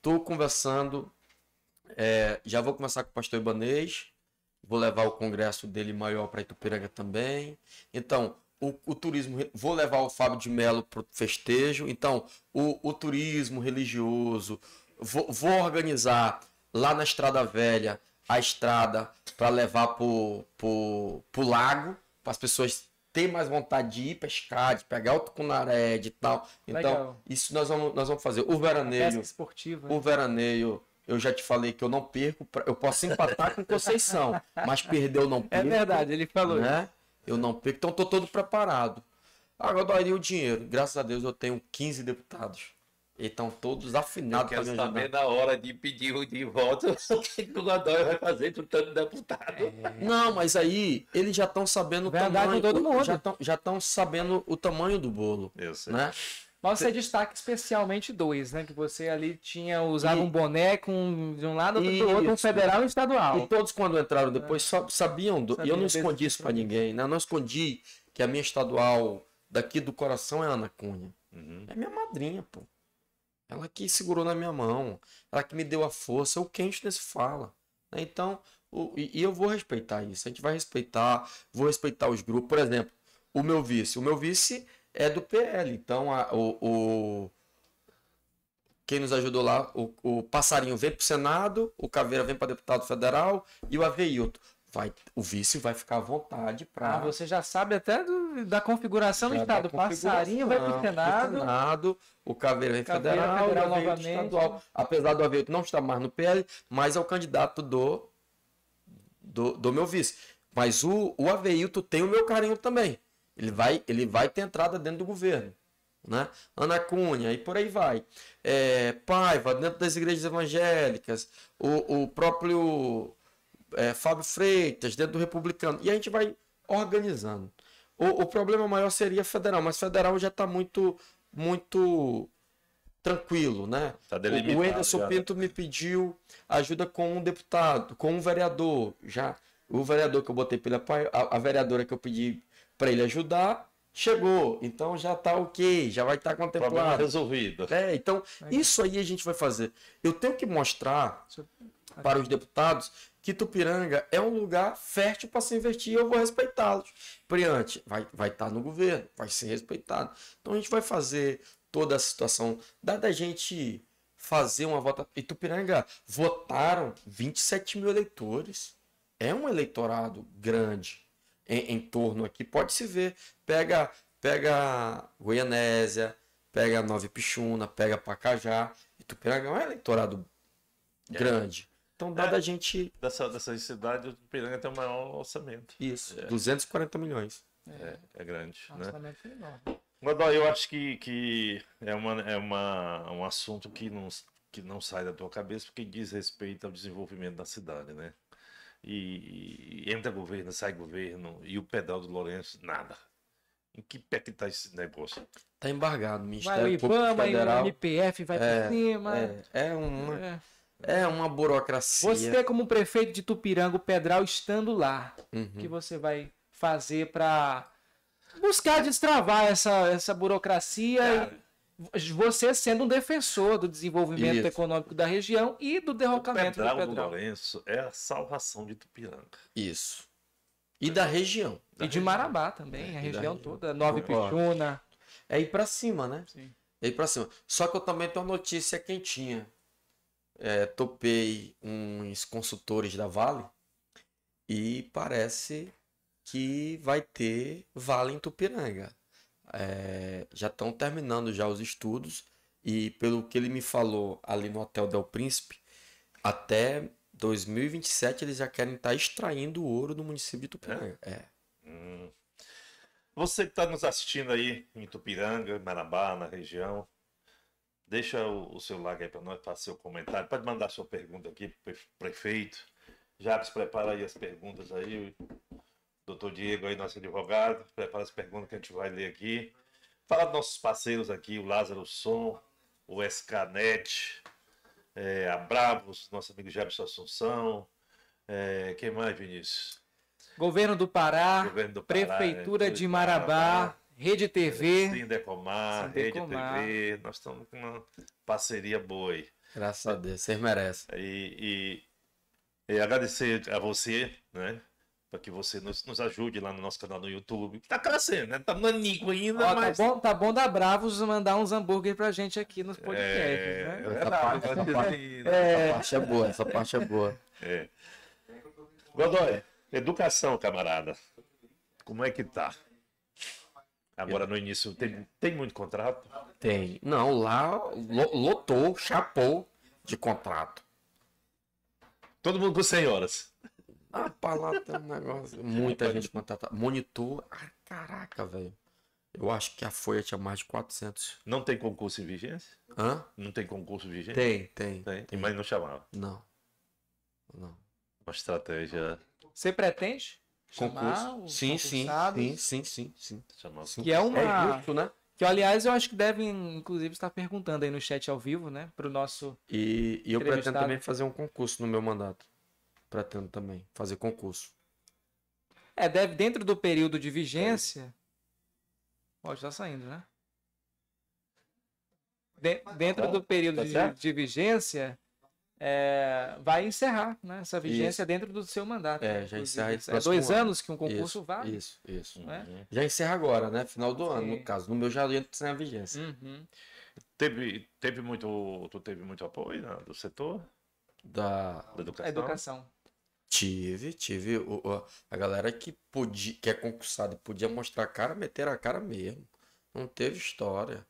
Tô conversando, é, já vou começar com o pastor Ibanês Vou levar o congresso dele maior para Itupiranga também. Então, o, o, turismo. Vou levar o Fábio de Mello para o festejo. Então, o, o turismo religioso. Vou, vou, organizar lá na Estrada Velha a estrada para levar para o lago, para as pessoas terem mais vontade de ir pescar, de pegar o tucunaré, de tal. Então, Legal. isso nós vamos, nós vamos fazer. O veraneio. A pesca esportiva. Né? O veraneio. Né? Eu já te falei que eu não perco, pra... eu posso empatar com Conceição, mas perder eu não é perco. É verdade, ele falou né? Eu não perco, então estou todo preparado. Agora doaria o dinheiro. Graças a Deus eu tenho 15 deputados. E estão todos afinados para me ajudar. saber na hora de pedir o de volta o que o Godoy vai fazer do tanto deputado. É. Não, mas aí eles já estão sabendo Verdade, o tamanho. todo mundo. Já estão sabendo o tamanho do bolo. Eu sei. Né? Mas você destaca especialmente dois, né? Que você ali tinha, usava e... um boné com de um lado, e do outro, um federal e um estadual. E todos quando entraram depois é. sabiam, sabiam E eu não escondi isso para tipo ninguém, né? Eu não escondi que a minha estadual daqui do coração é Ana Cunha. Uhum. É minha madrinha, pô. Ela que segurou na minha mão, ela que me deu a força, o quente nesse fala. Né? Então, o, e, eu vou respeitar isso. A gente vai respeitar, vou respeitar os grupos. Por exemplo, o meu vice. O meu vice é do PL. Então, a, o, o, quem nos ajudou lá, o, o Passarinho vem para o Senado, o Caveira vem para deputado federal e o Aveilto. Vai, o vice vai ficar à vontade para. Ah, você já sabe até do, da configuração já do Estado. Passarinho vai para o Senado. Senado. O Caveira vem Caveira federal, federal o Aveilto estadual. Apesar do Aveilto não estar mais no PL, mas é o candidato do, do, do meu vice. Mas o, o Aveilto tem o meu carinho também. Ele vai, ele vai ter entrada dentro do governo. Né? Ana Cunha e por aí vai. É, Paiva, dentro das igrejas evangélicas, o, o próprio é, Fábio Freitas, dentro do republicano. E a gente vai organizando. O, o problema maior seria federal, mas federal já está muito, muito tranquilo, né? Tá o Anderson né? Pinto me pediu ajuda com um deputado, com um vereador. Já o vereador que eu botei pela a, a vereadora que eu pedi para ele ajudar, chegou. Então já está ok, já vai estar tá contemplado. Problema resolvido. É, então isso aí a gente vai fazer. Eu tenho que mostrar é- para os deputados que Tupiranga é um lugar fértil para se investir e eu vou respeitá-los. Priante vai vai estar tá no governo, vai ser respeitado. Então a gente vai fazer toda a situação dada a gente fazer uma votação. Tupiranga votaram 27 mil eleitores. É um eleitorado grande em, em torno aqui, pode-se ver. Pega, pega Goianésia, pega Nova Pixuna, pega Pacajá. E Tupiranga é um eleitorado é. grande. Então, dada é, a gente. Dessa, dessas cidade, o Tupiranga tem o maior orçamento. Isso, é. 240 milhões. É, é grande. O é né? orçamento né? é enorme. Mas, eu acho que, que é, uma, é uma, um assunto que não, que não sai da tua cabeça, porque diz respeito ao desenvolvimento da cidade, né? e, e entra governo, sai governo, e o pedal do Lourenço, nada. Em que pé que tá esse negócio? Tá embargado, Ministério vai o Ibama, Federal. O MPF vai é, pra cima. É, é uma. É. é. uma burocracia. Você, como prefeito de Tupiranga, o Pedral estando lá, uhum. que você vai fazer para buscar destravar essa, essa burocracia Cara, você sendo um defensor do desenvolvimento Isso. econômico da região e do derrocamento do Pedral. Do Lourenço é a salvação de Tupiranga. Isso. E da região. Da e região. de Marabá também, é, a região toda. Nove Pichuna. É ir para cima, né? Sim. É ir para cima. Só que eu também tenho notícia quentinha. É, topei uns consultores da Vale e parece que vai ter Vale em Tupiranga é, já estão terminando já os estudos e pelo que ele me falou ali no Hotel Del Príncipe, até 2027 eles já querem estar tá extraindo o ouro do município de Tupiranga. É. é. Hum. Você que está nos assistindo aí em Tupiranga, Marabá, na região, deixa o, o seu like aí para nós, faça seu comentário, pode mandar sua pergunta aqui para prefeito. Já se prepara aí as perguntas aí doutor Diego aí, nosso advogado, prepara as perguntas que a gente vai ler aqui. Fala dos nossos parceiros aqui, o Lázaro Som, o SKNet, é, a Bravos, nosso amigo Jabson Assunção. É, quem mais, Vinícius? Governo do Pará, Governo do Pará Prefeitura é, de Marabá, Marabá, Rede TV. Sindecomar, Sindecomar, Rede TV. Nós estamos com uma parceria boa aí. Graças a Deus, vocês merecem. E, e, e agradecer a você, né? para que você nos, nos, ajude lá no nosso canal no YouTube. Tá crescendo, né? Tá nanico ainda, Ó, tá mas... Tá bom, tá bom da Bravos mandar uns hambúrguer pra gente aqui nos podcasts, é... né? Essa, é parte, essa, parte, é... essa, parte, é... boa, essa parte é boa. É. Godoy, educação, camarada. Como é que tá? Agora no início, tem, tem muito contrato? Tem. Não, lá lotou, chapou de contrato. Todo mundo com senhoras. horas. Ah, pra lá tem um negócio. Muita gente contratou. Monitor. Ah, caraca, velho. Eu acho que a Folha tinha mais de 400. Não tem concurso em vigência? Hã? Não tem concurso em vigência? Tem, tem. Tem, tem. mas não chamava? Não. Não. Uma estratégia. Você pretende? Concurso. Sim, sim, sim, sim, sim, sim. Chamar sim. Que é uma. É justo, né? Que, aliás, eu acho que devem, inclusive, estar perguntando aí no chat ao vivo, né? Pro nosso. E, e eu pretendo também fazer um concurso no meu mandato pretendo também fazer concurso. É, deve dentro do período de vigência. Pode é. estar tá saindo, né? De, dentro tá do período de, de vigência, é, vai encerrar né, essa vigência isso. dentro do seu mandato. É, já encerra É dois ano. anos que um concurso isso, vale. Isso, isso. Né? Uhum. Já encerra agora, né? Final do Sim. ano, no caso. No meu já entra sem a vigência. Uhum. Teve, teve muito, tu teve muito apoio né, do setor? Da, da educação. A educação. Tive, tive. O, o- a galera que podia, que é concursada e podia mostrar a cara, meter a cara mesmo. Não teve história.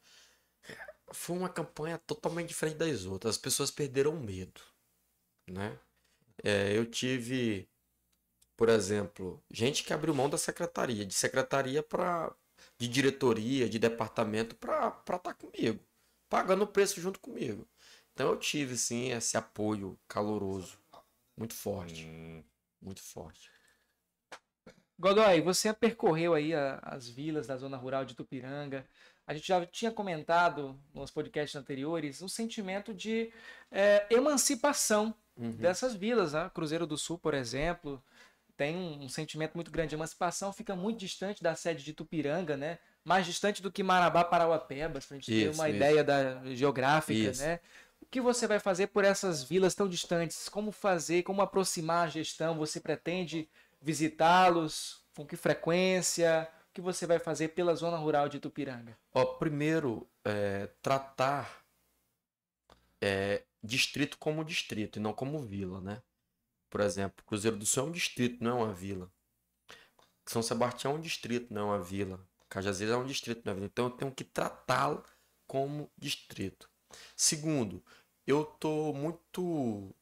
Foi uma campanha totalmente diferente das outras. As pessoas perderam o medo, né? É, eu tive, por exemplo, gente que abriu mão da secretaria, de secretaria para de diretoria, de departamento para para estar tá comigo, pagando o preço junto comigo. Então eu tive sim esse apoio caloroso. Muito forte. Hum. Muito forte. Godoy, você percorreu aí a, as vilas da zona rural de Tupiranga. A gente já tinha comentado nos podcasts anteriores um sentimento de é, emancipação uhum. dessas vilas. Né? Cruzeiro do Sul, por exemplo, tem um, um, sentimento muito grande de emancipação, fica muito distante da sede de Tupiranga, né? mais distante do que Marabá, Parauapebas, para a gente isso, ter uma isso. ideia da, geográfica. Isso. Né? O que você vai fazer por essas vilas tão distantes? Como fazer? Como aproximar a gestão? Você pretende visitá-los? Com que frequência? O que você vai fazer pela zona rural de Tupiranga? Ó, primeiro, é, tratar é, distrito como distrito e não como vila, né? Por exemplo, Cruzeiro do Sul é um distrito, não é uma vila. São Sebastião é um distrito, não é uma vila. Cajazeiras é um distrito, não é uma vila. Então eu tenho que tratá-lo como distrito. Segundo, eu estou muito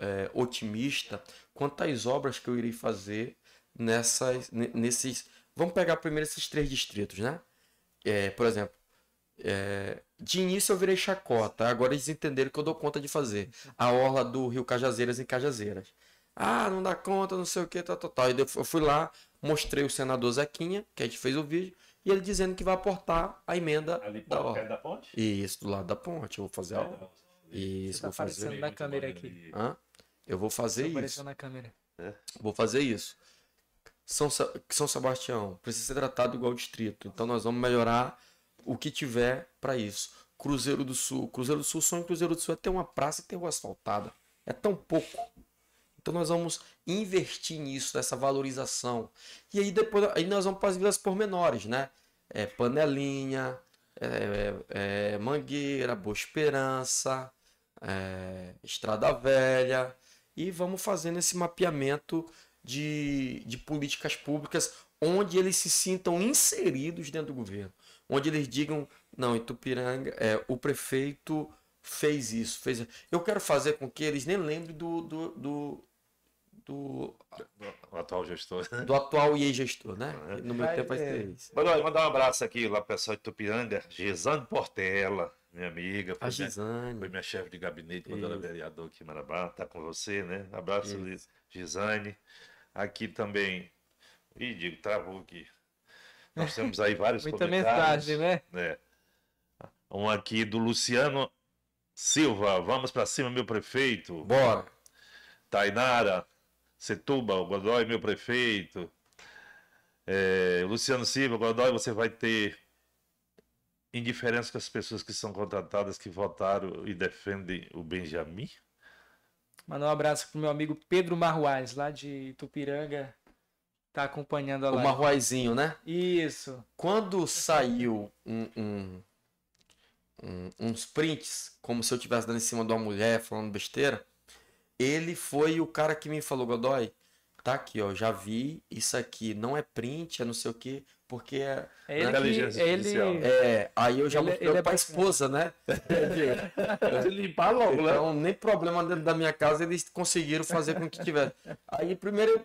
é, otimista quanto às obras que eu irei fazer nessas, nesses. Vamos pegar primeiro esses três distritos, né? É, por exemplo, é, de início eu virei chacota, tá? agora eles entenderam que eu dou conta de fazer a orla do Rio Cajazeiras em Cajazeiras. Ah, não dá conta, não sei o que, tal, tá, tal, tá, tal. E eu fui lá, mostrei o senador Zequinha, que a gente fez o vídeo e ele dizendo que vai aportar a emenda Ali da obra. da ponte? Isso, do lado da ponte. Eu vou fazer algo. Isso, tá vou fazer. na câmera aqui. Hã? Eu vou fazer Você isso. na câmera. É. Vou fazer isso. São, São Sebastião precisa ser tratado igual distrito. Então nós vamos melhorar o que tiver para isso. Cruzeiro do Sul. Cruzeiro do Sul, só em Cruzeiro do Sul é ter uma praça e ter rua asfaltada. É tão pouco. Então nós vamos investir nisso, nessa valorização. E aí depois aí nós vamos para as vilas pormenores, né? é, Panelinha, é, é, é, Mangueira, Boa Esperança, é, Estrada Velha. E vamos fazendo esse mapeamento de, de políticas públicas onde eles se sintam inseridos dentro do governo. Onde eles digam, não, Itupiranga, é, o prefeito fez isso, fez Eu quero fazer com que eles nem lembrem do, do, do, do. Do atual gestor. Né? Do atual e gestor né? É. No meu tempo vai é. ser isso. mandar um abraço aqui lá pro pessoal de Tupiranga, Gisane Portela, minha amiga. Foi a Gisane. Minha, foi minha chefe de gabinete quando isso. era vereador aqui em Marabá. Tá com você, né? Abraço, Gisane. Aqui também. Ih, digo, travou aqui. Nós temos aí vários Muita comentários. mensagem, né? né? Um aqui do Luciano Silva. Vamos para cima, meu prefeito. Bora. Tainara, Setúbal, Godoy, meu prefeito. É, Luciano Silva, Godoy, você vai ter indiferença com as pessoas que são contratadas, que votaram e defendem o Benjamin? Mandar um abraço pro meu amigo Pedro Marruaz, lá de Itupiranga. Tá acompanhando a live. O Marruazinho, né? Isso. Quando saiu um, um, um, uns prints, como se eu estivesse dando em cima de uma mulher falando besteira, ele foi o cara que me falou, Godoy, tá aqui, ó, já vi, isso aqui não é print, é não sei o quê, porque é... é ele inteligência né? Ele... É, aí eu já é- mostrei ele é pra esposa, né? de limpar logo, né? Então, nem problema dentro da minha casa, eles conseguiram fazer com que tivesse. Aí, primeiro,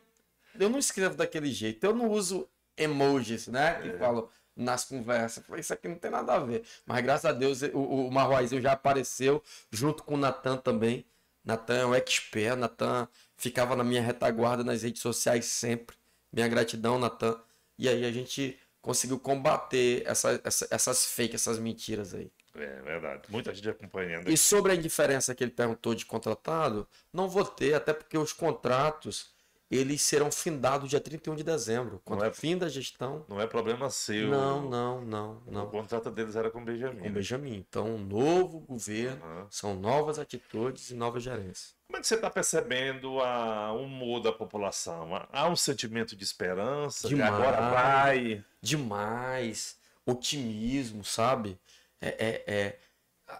eu não escrevo daquele jeito, eu não uso emojis, né? E é. falo nas conversas. Falei, isso aqui não tem nada a ver. Mas graças a Deus o, o já apareceu, junto com o Natan também. Natan é um expert, Natan ficava na minha retaguarda nas redes sociais sempre. Minha gratidão, Natan. E aí a gente conseguiu combater essa, essa, essas fake, essas mentiras aí. É verdade. Muita gente acompanhando. E sobre a indiferença que ele perguntou de contratado, não vou ter, até porque os contratos eles serão findados dia 31 de dezembro. Quando não é, fim da gestão. Não é problema seu. Não, não, não, não. O contrato deles era com o Benjamin. Com o né? Benjamin. Então, um novo governo, uhum. são novas atitudes e novas gerências. Como é que você está percebendo o humor da população? Há um sentimento de esperança? Demais, de agora vai. Demais. Otimismo, sabe? É. é, é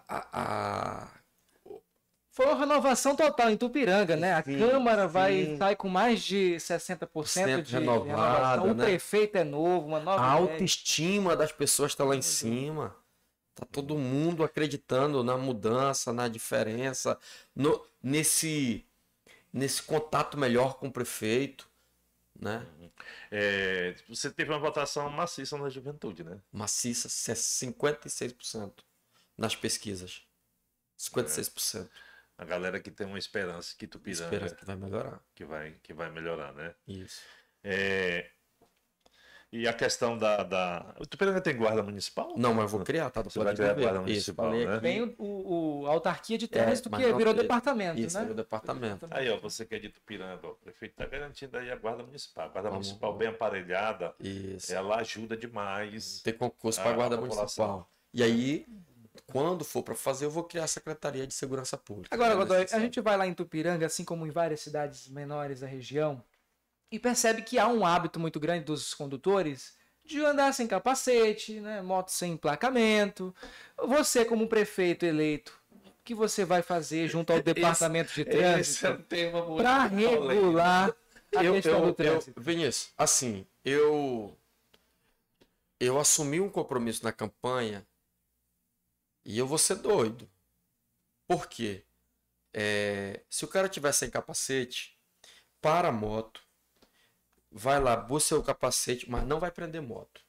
a, a foi uma renovação total em Tupiranga, né? A sim, Câmara sim. vai tá sair com mais de 60% Sempre de renovação. O né? prefeito é novo, uma nova. A autoestima ideia. das pessoas está lá em cima. Tá todo mundo acreditando na mudança, na diferença, no, nesse, nesse contato melhor com o prefeito. Né? É, você teve uma votação maciça na juventude, né? Maciça, 56% nas pesquisas. 56%. É a galera que tem uma esperança que Tupiranga. Esperança que vai melhorar. Que vai, que vai melhorar, né? Isso. É... E a questão da, da. O Tupiranga tem guarda municipal? Não, mas eu vou criar, tá? Você vai criar a guarda municipal. Isso, né? Vem o, o, a autarquia de terras é, que virou departamento. Isso, né? virou departamento. Aí, ó, você que é de Tupiranga, o prefeito está garantindo aí a guarda municipal. A guarda Vamos, municipal bem aparelhada, isso. ela ajuda demais. Tem concurso para a guarda municipal. E aí, quando for para fazer, eu vou criar a Secretaria de Segurança Pública. Agora, né, Godoy, a gente vai lá em Tupiranga, assim como em várias cidades menores da região, e percebe que há um hábito muito grande dos condutores de andar sem capacete, né? moto sem emplacamento. Você, como prefeito eleito, o que você vai fazer junto ao departamento esse, de trânsito é para regular a eu, questão eu, do trânsito? Eu, Vinícius, assim, eu eu assumi um compromisso na campanha e eu vou ser doido. Por quê? É, se o cara tiver sem capacete, para a moto, vai lá, busca o capacete, mas não vai prender moto.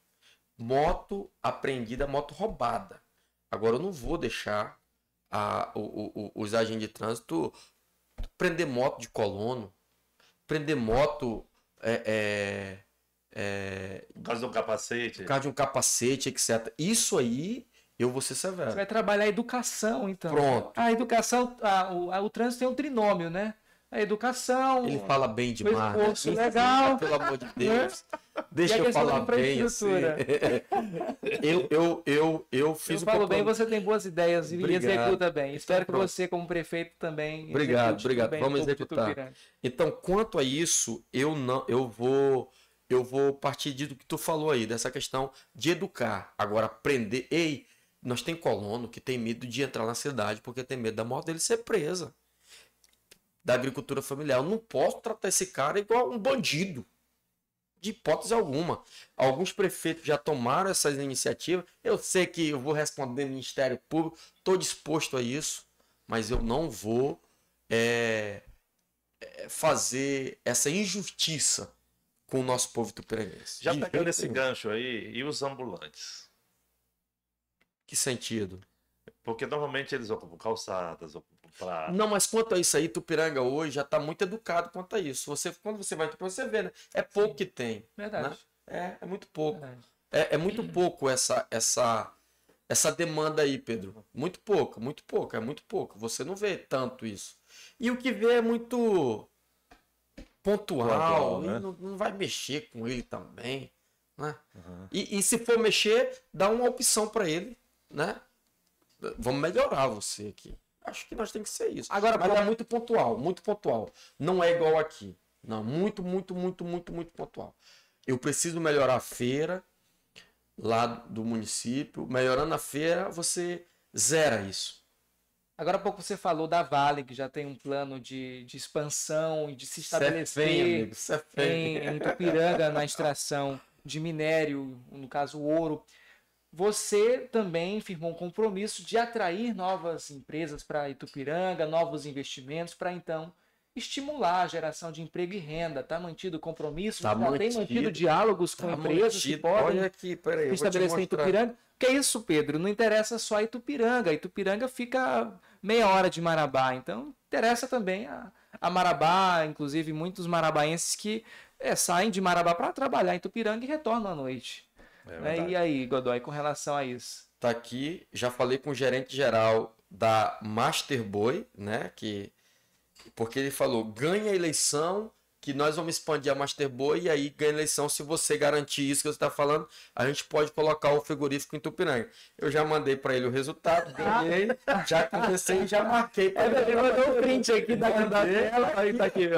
Moto apreendida, moto roubada. Agora eu não vou deixar a, o, o, os agentes de trânsito prender moto de colono, prender moto. É, é, é, por causa de um capacete. Por causa de um capacete, etc. Isso aí eu vou ser severo. Você vai trabalhar a educação, então. Pronto. A educação, a, o, a, o trânsito é um trinômio, né? A educação. Ele fala bem demais. O né? esforço né? legal. Pelo amor de né? Deus. Deixa eu falar bem. Assim. eu, eu, eu, eu fiz eu falo o falo bem, você tem boas ideias e obrigado. executa bem. Então Espero que você, como prefeito, também. Obrigado, obrigado. Também Vamos executar. Então, quanto a isso, eu não, eu vou eu vou partir do que tu falou aí, dessa questão de educar. Agora, aprender. Ei, nós tem colono que tem medo de entrar na cidade porque tem medo da morte dele ser presa. Da agricultura familiar. Eu não posso tratar esse cara igual um bandido. De hipótese alguma. Alguns prefeitos já tomaram essas iniciativas. Eu sei que eu vou responder no Ministério Público, estou disposto a isso, mas eu não vou é, é, fazer essa injustiça com o nosso povo tupiranense. Já pegando esse gancho aí, e os ambulantes? Que sentido? Porque normalmente eles ocupam calçadas, ocupam praia. Não, mas quanto a isso aí, Tupiranga hoje já está muito educado quanto a isso. Você, quando você vai, você vê, né? É pouco Sim. que tem. Verdade. Né? É, é muito pouco. É, é, muito pouco essa, essa, essa demanda aí, Pedro. Muito pouco, muito pouco, é muito pouco. Você não vê tanto isso. E o que vê é muito pontual, pontual né? não, não, vai mexer com ele também. Né? Uhum. E, e se for mexer, dá uma opção para ele né? Vamos melhorar você aqui. Acho que nós tem que ser isso. Agora, mas é muito pontual, muito pontual. Não é igual aqui. Não, muito, muito, muito, muito, muito pontual. Eu preciso melhorar a feira lá do município. Melhorando a feira, você zera isso. Agora há pouco você falou da Vale, que já tem um plano de, de expansão e de se estabelecer Cefém, amigo, Cefém. Em, em Tupiranga, na extração de minério, no caso ouro. Você também firmou um compromisso de atrair novas empresas para Itupiranga, novos investimentos, para então estimular a geração de emprego e renda. Está mantido o compromisso, tá mantido, tem mantido diálogos com tá empresas mantido. que podem Olha aqui, peraí, estabelecer em Itupiranga. Que é isso, Pedro? Não interessa só a Itupiranga. A Itupiranga fica meia hora de Marabá. Então, interessa também a, a Marabá, inclusive muitos marabaenses que é, saem de Marabá para trabalhar em Itupiranga e retornam à noite. É né? e aí, Godoy, com relação a isso? Tá aqui, já falei com o gerente geral da Masterboy, né? Que, porque ele falou: ganha a eleição, que nós vamos expandir a Masterboy e aí ganha eleição se você garantir isso que você está falando, a gente pode colocar o frigorífico em Tupinanga. Eu já mandei para ele o resultado, ganhei, já comecei e já marquei. É, ele mandou o print aqui da, da tela, aí tá aqui,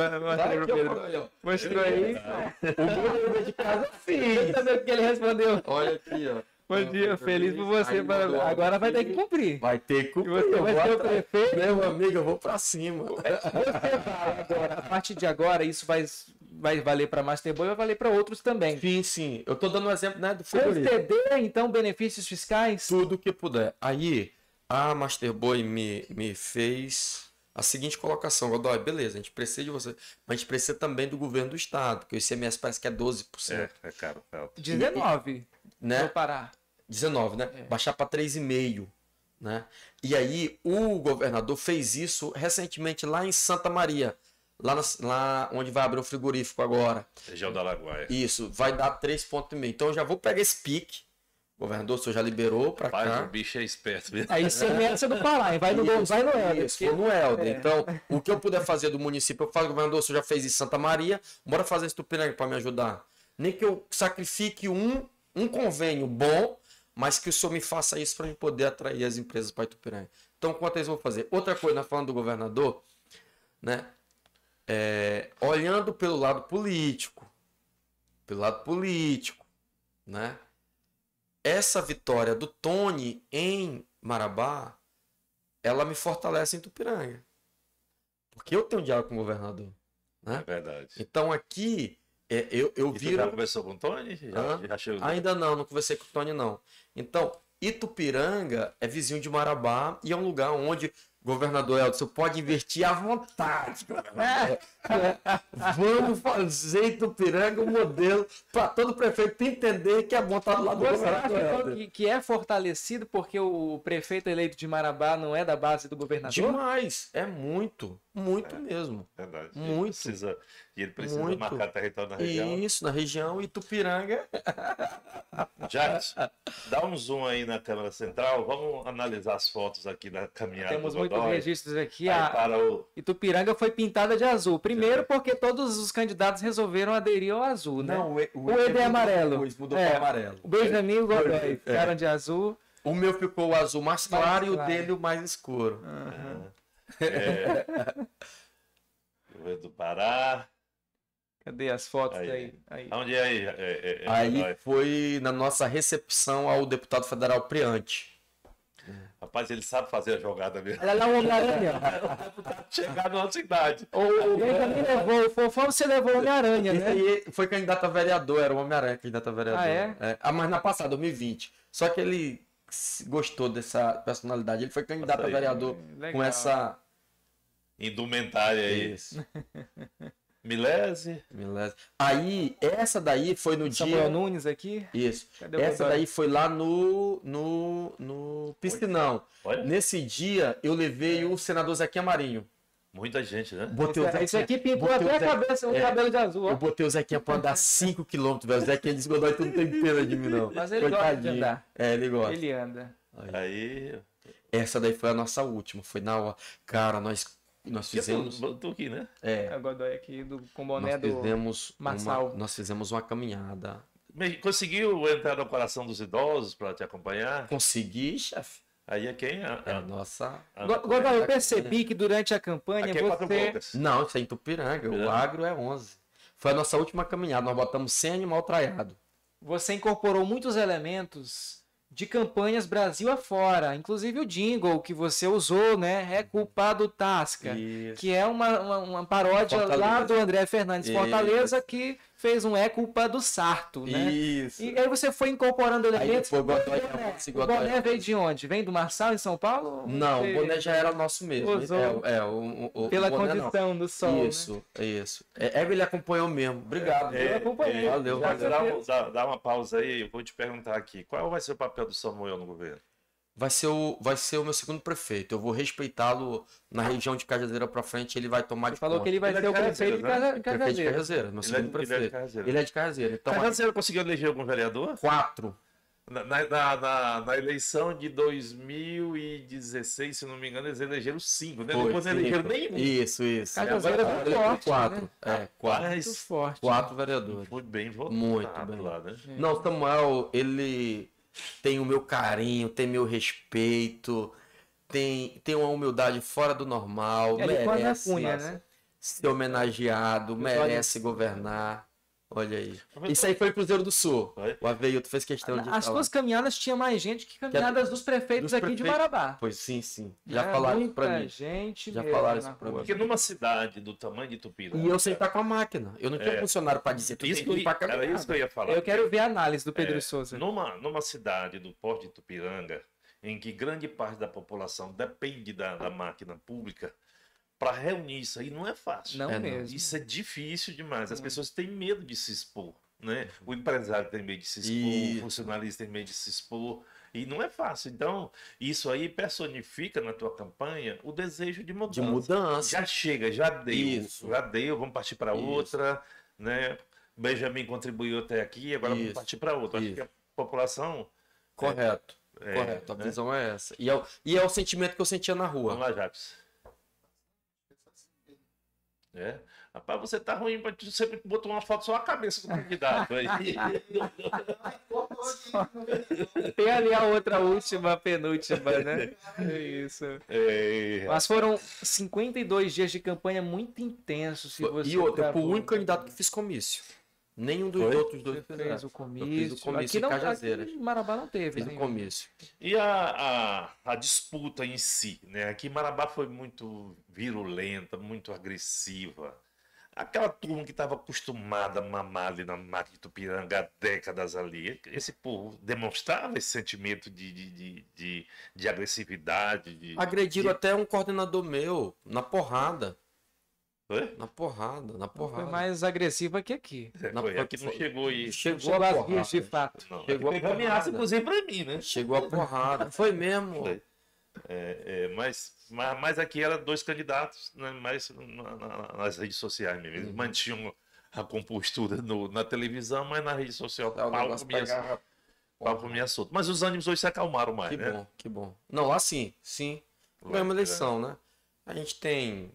mostrou aí. O Bruno de casa, sim. Saber o que ele respondeu. Olha aqui, ó. Bom dia, feliz por você. Agora, agora vai ter que cumprir. Vai ter que cumprir. Você vai ser o prefeito. Meu amigo, eu vou pra cima. agora. A partir de agora, isso vai, vai valer pra Masterboy e vai valer pra outros também. Sim, sim. Eu tô dando um exemplo né, do futurista. Conceder, então, benefícios fiscais? Tudo que puder. Aí, a Masterboy me, me fez a seguinte colocação. Godoy, beleza, a gente precisa de você. Mas a gente precisa também do governo do Estado, porque o ICMS parece que é 12%. É, é caro. É 19% né? Vou parar. 19, né? É. Baixar para 3,5. Né? E aí o governador fez isso recentemente lá em Santa Maria, lá, na, lá onde vai abrir o frigorífico agora. Região da Lagoaia. É. Isso, vai dar 3,5. Então eu já vou pegar esse pique. Governador, o senhor já liberou para cá. o bicho é esperto mesmo. Aí você é. você não vai no, vai no Helder. Isso, foi no Helder. É. Então, o que eu puder fazer do município, eu falo, governador, o senhor já fez em Santa Maria, bora fazer isso do para me ajudar. Nem que eu sacrifique um, um convênio bom mas que o senhor me faça isso para poder atrair as empresas para Itupiranga. Então, quanto eles vão fazer. Outra coisa, né, falando do governador, né? É, olhando pelo lado político, pelo lado político, né? Essa vitória do Tony em Marabá, ela me fortalece em Tupiranga. Porque eu tenho um diálogo com o governador. Né? É verdade. Então aqui é, eu eu viro... já conversou com o Tony? Já, já chegou... Ainda não, não conversei com o Tony, não. Então, Itupiranga é vizinho de Marabá e é um lugar onde governador Elton, pode investir à vontade. É, é. Vamos fazer Itupiranga um modelo para todo prefeito entender que é bom estar do lado do governador é Elton. Que, que é fortalecido porque o prefeito eleito de Marabá não é da base do governador? Demais, é muito, muito é, mesmo. Verdade. Muito. Precisa ele precisa Muito. marcar território na região. Isso, na região Itupiranga. Jacques, dá um zoom aí na Câmara Central, vamos analisar as fotos aqui da caminhada. Temos muitos registros aqui. Aí a... O... Itupiranga foi pintada de azul. Primeiro porque todos os candidatos resolveram aderir ao azul, né? Não, o, o, o ED é, é amarelo. O mudou é, para amarelo. O Benjamin e o Godoy é. ficaram de azul. O meu ficou o azul mais claro, mais claro. e o dele o mais escuro. Uhum. É. é. do Pará. Cadê as fotos? Aí. Aí, aí. Onde é aí? É, é, é aí foi na nossa recepção ao deputado federal Priante Rapaz, ele sabe fazer a jogada mesmo. Olha lá o Homem-Aranha. Chegar na cidade. O, o levou, o Fofão você levou o Homem-Aranha, né? E foi candidato a vereador, era o Homem-Aranha candidato a vereador. Ah, é? é? Ah, mas na passada, 2020. Só que ele gostou dessa personalidade. Ele foi candidato aí, a vereador com essa. Indumentária aí. Isso. Milese. Milese. Aí, essa daí foi no Samuel dia. Nunes aqui? Isso. Cadê essa daí foi lá no, no, no Piscinão. Olha. Nesse dia, eu levei o senador Zequinha Marinho. Muita gente, né? Botei o então, Zequinha, Isso aqui pintou até a cabeça, um é, cabelo de azul. Ó. Eu botei o Zequinha pra andar 5km, velho. O Zequinha disse que tu não tem pena de mim, não. Mas ele Coitadinho. gosta de andar. É, ele gosta. Ele anda. Aí. Aí. Essa daí foi a nossa última. Foi na hora. Cara, nós nós fizemos. Eu tô aqui, né? É. é a Godoy aqui do, com boné nós do Marçal. Uma, nós fizemos uma caminhada. Conseguiu entrar no coração dos idosos para te acompanhar? Consegui, chefe. Aí é quem? A, é a nossa. Agora, eu né? percebi que durante a campanha Aqui é você. Não, isso é em Tupiranga. O agro é 11. Foi a nossa última caminhada. Nós botamos 100 animal traiado. Você incorporou muitos elementos de campanhas Brasil afora. Inclusive o jingle que você usou, né? É culpado Tasca. Isso. Que é uma, uma, uma paródia Fortaleza. lá do André Fernandes Fortaleza que fez um é culpa do Sarto, né? Isso. E aí você foi incorporando elementos. Aí foi Godoy, Godoy, o o boné veio de onde? Vem do Marçal em São Paulo? Não, veio... o boné já era nosso mesmo. Usou. É, é o, o, Pela boné, condição não. do sol. Isso, né? isso. É, é, ele acompanhou mesmo. Obrigado. É, ele acompanhou. É, valeu, valeu. Dá, dá uma pausa aí, eu vou te perguntar aqui. Qual vai ser o papel do Samuel no governo? vai ser o, vai ser o meu segundo prefeito. Eu vou respeitá-lo na região de Cajazeira para frente, ele vai tomar Você de falou conta. que ele vai ele é ser é o prefeito de Cajazeira. Né? Prefeito de Cajazeira, meu segundo é é prefeito. Ele é de Cajazeira. Então, Cajazeira conseguiu eleger algum vereador? Quatro. Na, na, na, na, eleição de 2016, se não me engano, eles elegeram cinco, né? conseguiu Depois cinco. elegeram nenhum. Isso, isso. Cajazeira é, muito tá forte. Quatro. Né? É, quatro. muito forte. Quatro né? vereadores. Muito bem votado. Muito bem. Lá, né? Não, Samuel, ele tem o meu carinho, tem meu respeito, tem, tem uma humildade fora do normal, é, merece cunha, né? ser homenageado, merece governar. Olha aí. Isso aí foi Cruzeiro do Sul. Foi? O tu fez questão de. As suas caminhadas tinha mais gente que caminhadas que dos prefeitos dos aqui de Marabá. Pois sim, sim. É, Já é, falaram isso pra mim. Gente Já falaram isso pra mim. Porque numa cidade do tamanho de Tupira. E eu sentar tá com a máquina. Eu não tinha é. funcionário pra dizer. tudo isso tem que, pra caminhada. era isso que eu ia falar. Eu quero ver a análise do Pedro é, Souza. Numa, numa cidade do Porto de Tupiranga, em que grande parte da população depende da, da máquina pública para reunir isso aí não é fácil. Não é mesmo. Isso é difícil demais. As pessoas têm medo de se expor. Né? O empresário tem medo de se expor, isso. o funcionalista tem medo de se expor. E não é fácil. Então, isso aí personifica na tua campanha o desejo de mudança. De mudança. Já chega, já deu. Isso. Já deu, vamos partir para outra. Né? Benjamin contribuiu até aqui, agora isso. vamos partir para outra. Acho que a população. É Correto. É, Correto, a né? visão é, é essa. E é, o, e é o sentimento que eu sentia na rua. Vamos lá, Jacques. É. Rapaz, você tá ruim, você botou uma foto só a cabeça do convidado aí. Tem ali a outra última, penúltima, né? É isso. É. Mas foram 52 dias de campanha muito intensos. E outra, o único candidato que fiz comício. Nenhum dos Foi? outros dois fez o comício. o comício aqui não, Cajazeiras. Aqui em Marabá não teve. Fiz o comício. E a, a, a, disputa em si, né? Aqui em Marabá foi muito virulenta, muito agressiva. Aquela turma que estava acostumada a mamar ali na Mata de Tupiranga há décadas ali, esse povo demonstrava esse sentimento de, de, de, de, de agressividade. De, Agrediram de... até um coordenador meu, na porrada. Na porrada, na porrada. Foi mais agressiva que aqui. É, na... Foi, aqui não chegou isso. Chegou, chegou a porrada. de fato. Não, chegou é a ameaça, inclusive, pra mim, né? Chegou a porrada. Foi mesmo. Foi. É, é, mas, mas, mas, aqui eram dois candidatos, né, mas na, na, nas redes sociais mesmo. Eles uhum. mantinham a compostura no, na televisão, mas na rede social. É, palco me, pegava... me assunto. Mas os ânimos hoje se acalmaram mais, que né? Que bom, que bom. Não, lá sim, sim. Foi uma né? eleição, né? A gente tem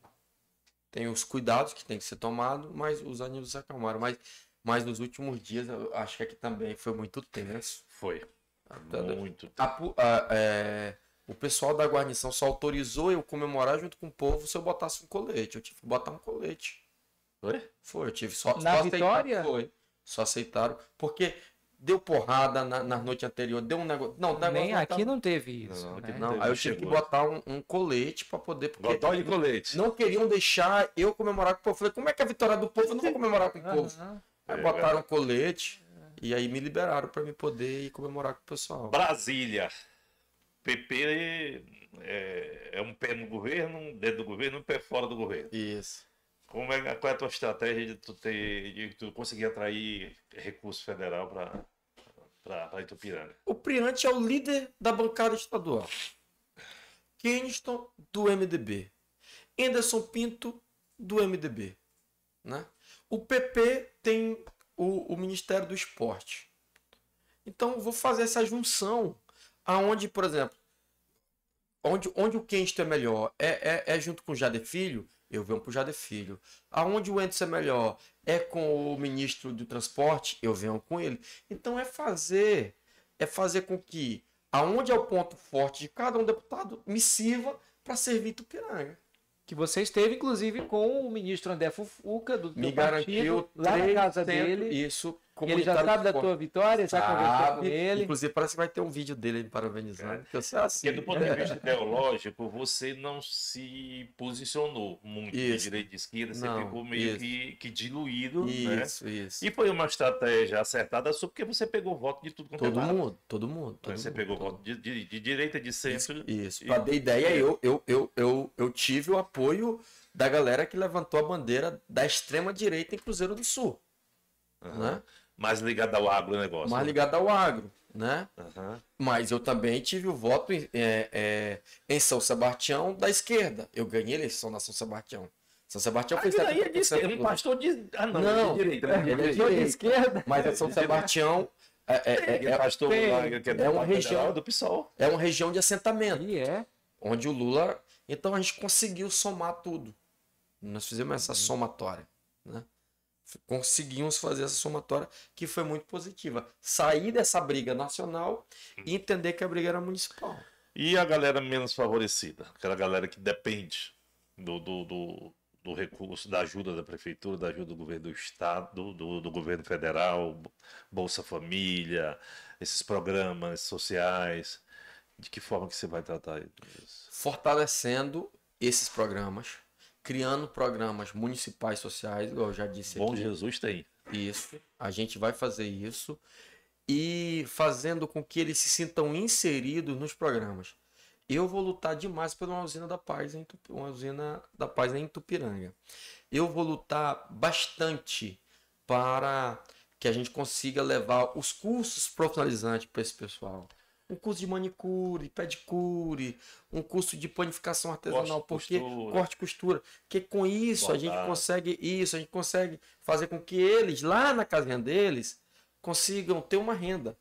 tem os cuidados que tem que ser tomado, mas os ânimos se acalmaram. Mas, mas nos últimos dias, eu acho que aqui também foi muito tenso. Foi. Até tá muito tenso. A, a, é, o pessoal da guarnição só autorizou eu comemorar junto com o povo se eu botasse um colete. Eu tive que botar um colete. Foi? Foi, eu tive só. Na só vitória? Aceitar, foi. Só aceitaram. Porque deu porrada na, na noite anterior, deu um negócio. Não, Nem não aqui tava... não teve isso. Não, né? não. Teve, Aí eu tive que botar um, um colete para poder. botar de colete. Não queriam deixar eu comemorar com o povo. Eu falei, como é que é a vitória do povo? Eu não vou comemorar com o povo. Aí é, botaram é. um colete e aí me liberaram para me poder ir comemorar com o pessoal. Brasília. PP é, é um pé no governo, dentro do governo, um pé fora do governo. Isso. Como é, qual é a tua estratégia de tu, ter, de tu conseguir atrair recurso federal para para Itupiranga. O Priante é o líder da bancada estadual. Keniston do MDB. Enderson Pinto, do MDB. Né? O PP tem o, o Ministério do Esporte. Então, vou fazer essa junção aonde, por exemplo, onde, onde o Keniston é melhor é, é, é junto com o Jade Filho, eu venho o Jade Filho. Aonde o Entes é melhor é com o ministro do transporte, eu venho com ele. Então é fazer, é fazer com que aonde é o ponto forte de cada um deputado me sirva para servir Tupiranga. Que você esteve, inclusive, com o ministro André Fufuca do, do partido, garantiu lá na casa dele. Isso ele já tá sabe da tua vitória, já conversou com ele. Inclusive, parece que vai ter um vídeo dele parabenizando. É. Porque, assim, porque do ponto de vista ideológico, você não se posicionou muito isso. de direita e de esquerda, você ficou meio que, que, diluído. Né? Isso, né? isso. E foi uma estratégia acertada só porque você pegou voto de tudo quanto é todo é lado. Mundo, todo mundo, todo você mundo. Você pegou todo. voto de, de, de, direita, de centro. Isso, isso. para dar ideia, eu, eu, eu, eu, eu tive o apoio da galera que levantou a bandeira da extrema direita em Cruzeiro do Sul. Uhum. Né? Mais ligado ao agronegócio. Mais né? ligado ao agro, né? Uhum. Mas eu também tive o voto em, é, é, em São Sebastião da esquerda. Eu ganhei a eleição na São Sebastião. São Sebastião foi aí é de esquerda, um é pastor de... Ah, não, não é de direita. É, né? Ele é de, de esquerda. Mas São Sebastião... É, é, é, pastor é uma região do PSOL. É uma região de assentamento. E é. Onde o Lula... Então a gente conseguiu somar tudo. Nós fizemos essa uhum. somatória, né? conseguimos fazer essa somatória que foi muito positiva. Sair dessa briga nacional e entender que a briga era municipal. E a galera menos favorecida, aquela galera que depende do, do, do, do recurso, da ajuda da prefeitura, da ajuda do governo do estado, do, do governo federal, Bolsa Família, esses programas sociais. De que forma que você vai tratar isso? Fortalecendo esses programas, criando programas municipais sociais, igual eu já disse Bom aqui. Jesus tem. Isso. A gente vai fazer isso e fazendo com que eles se sintam inseridos nos programas. Eu vou lutar demais por usina da paz em uma usina da paz em Tupiranga. Eu vou lutar bastante para que a gente consiga levar os cursos profissionalizantes para esse pessoal um curso de manicure, pedicure, um curso de panificação artesanal, corte, porque costura. corte costura, que com isso a gente consegue isso, a gente consegue fazer com que eles lá na casinha deles consigam ter uma renda.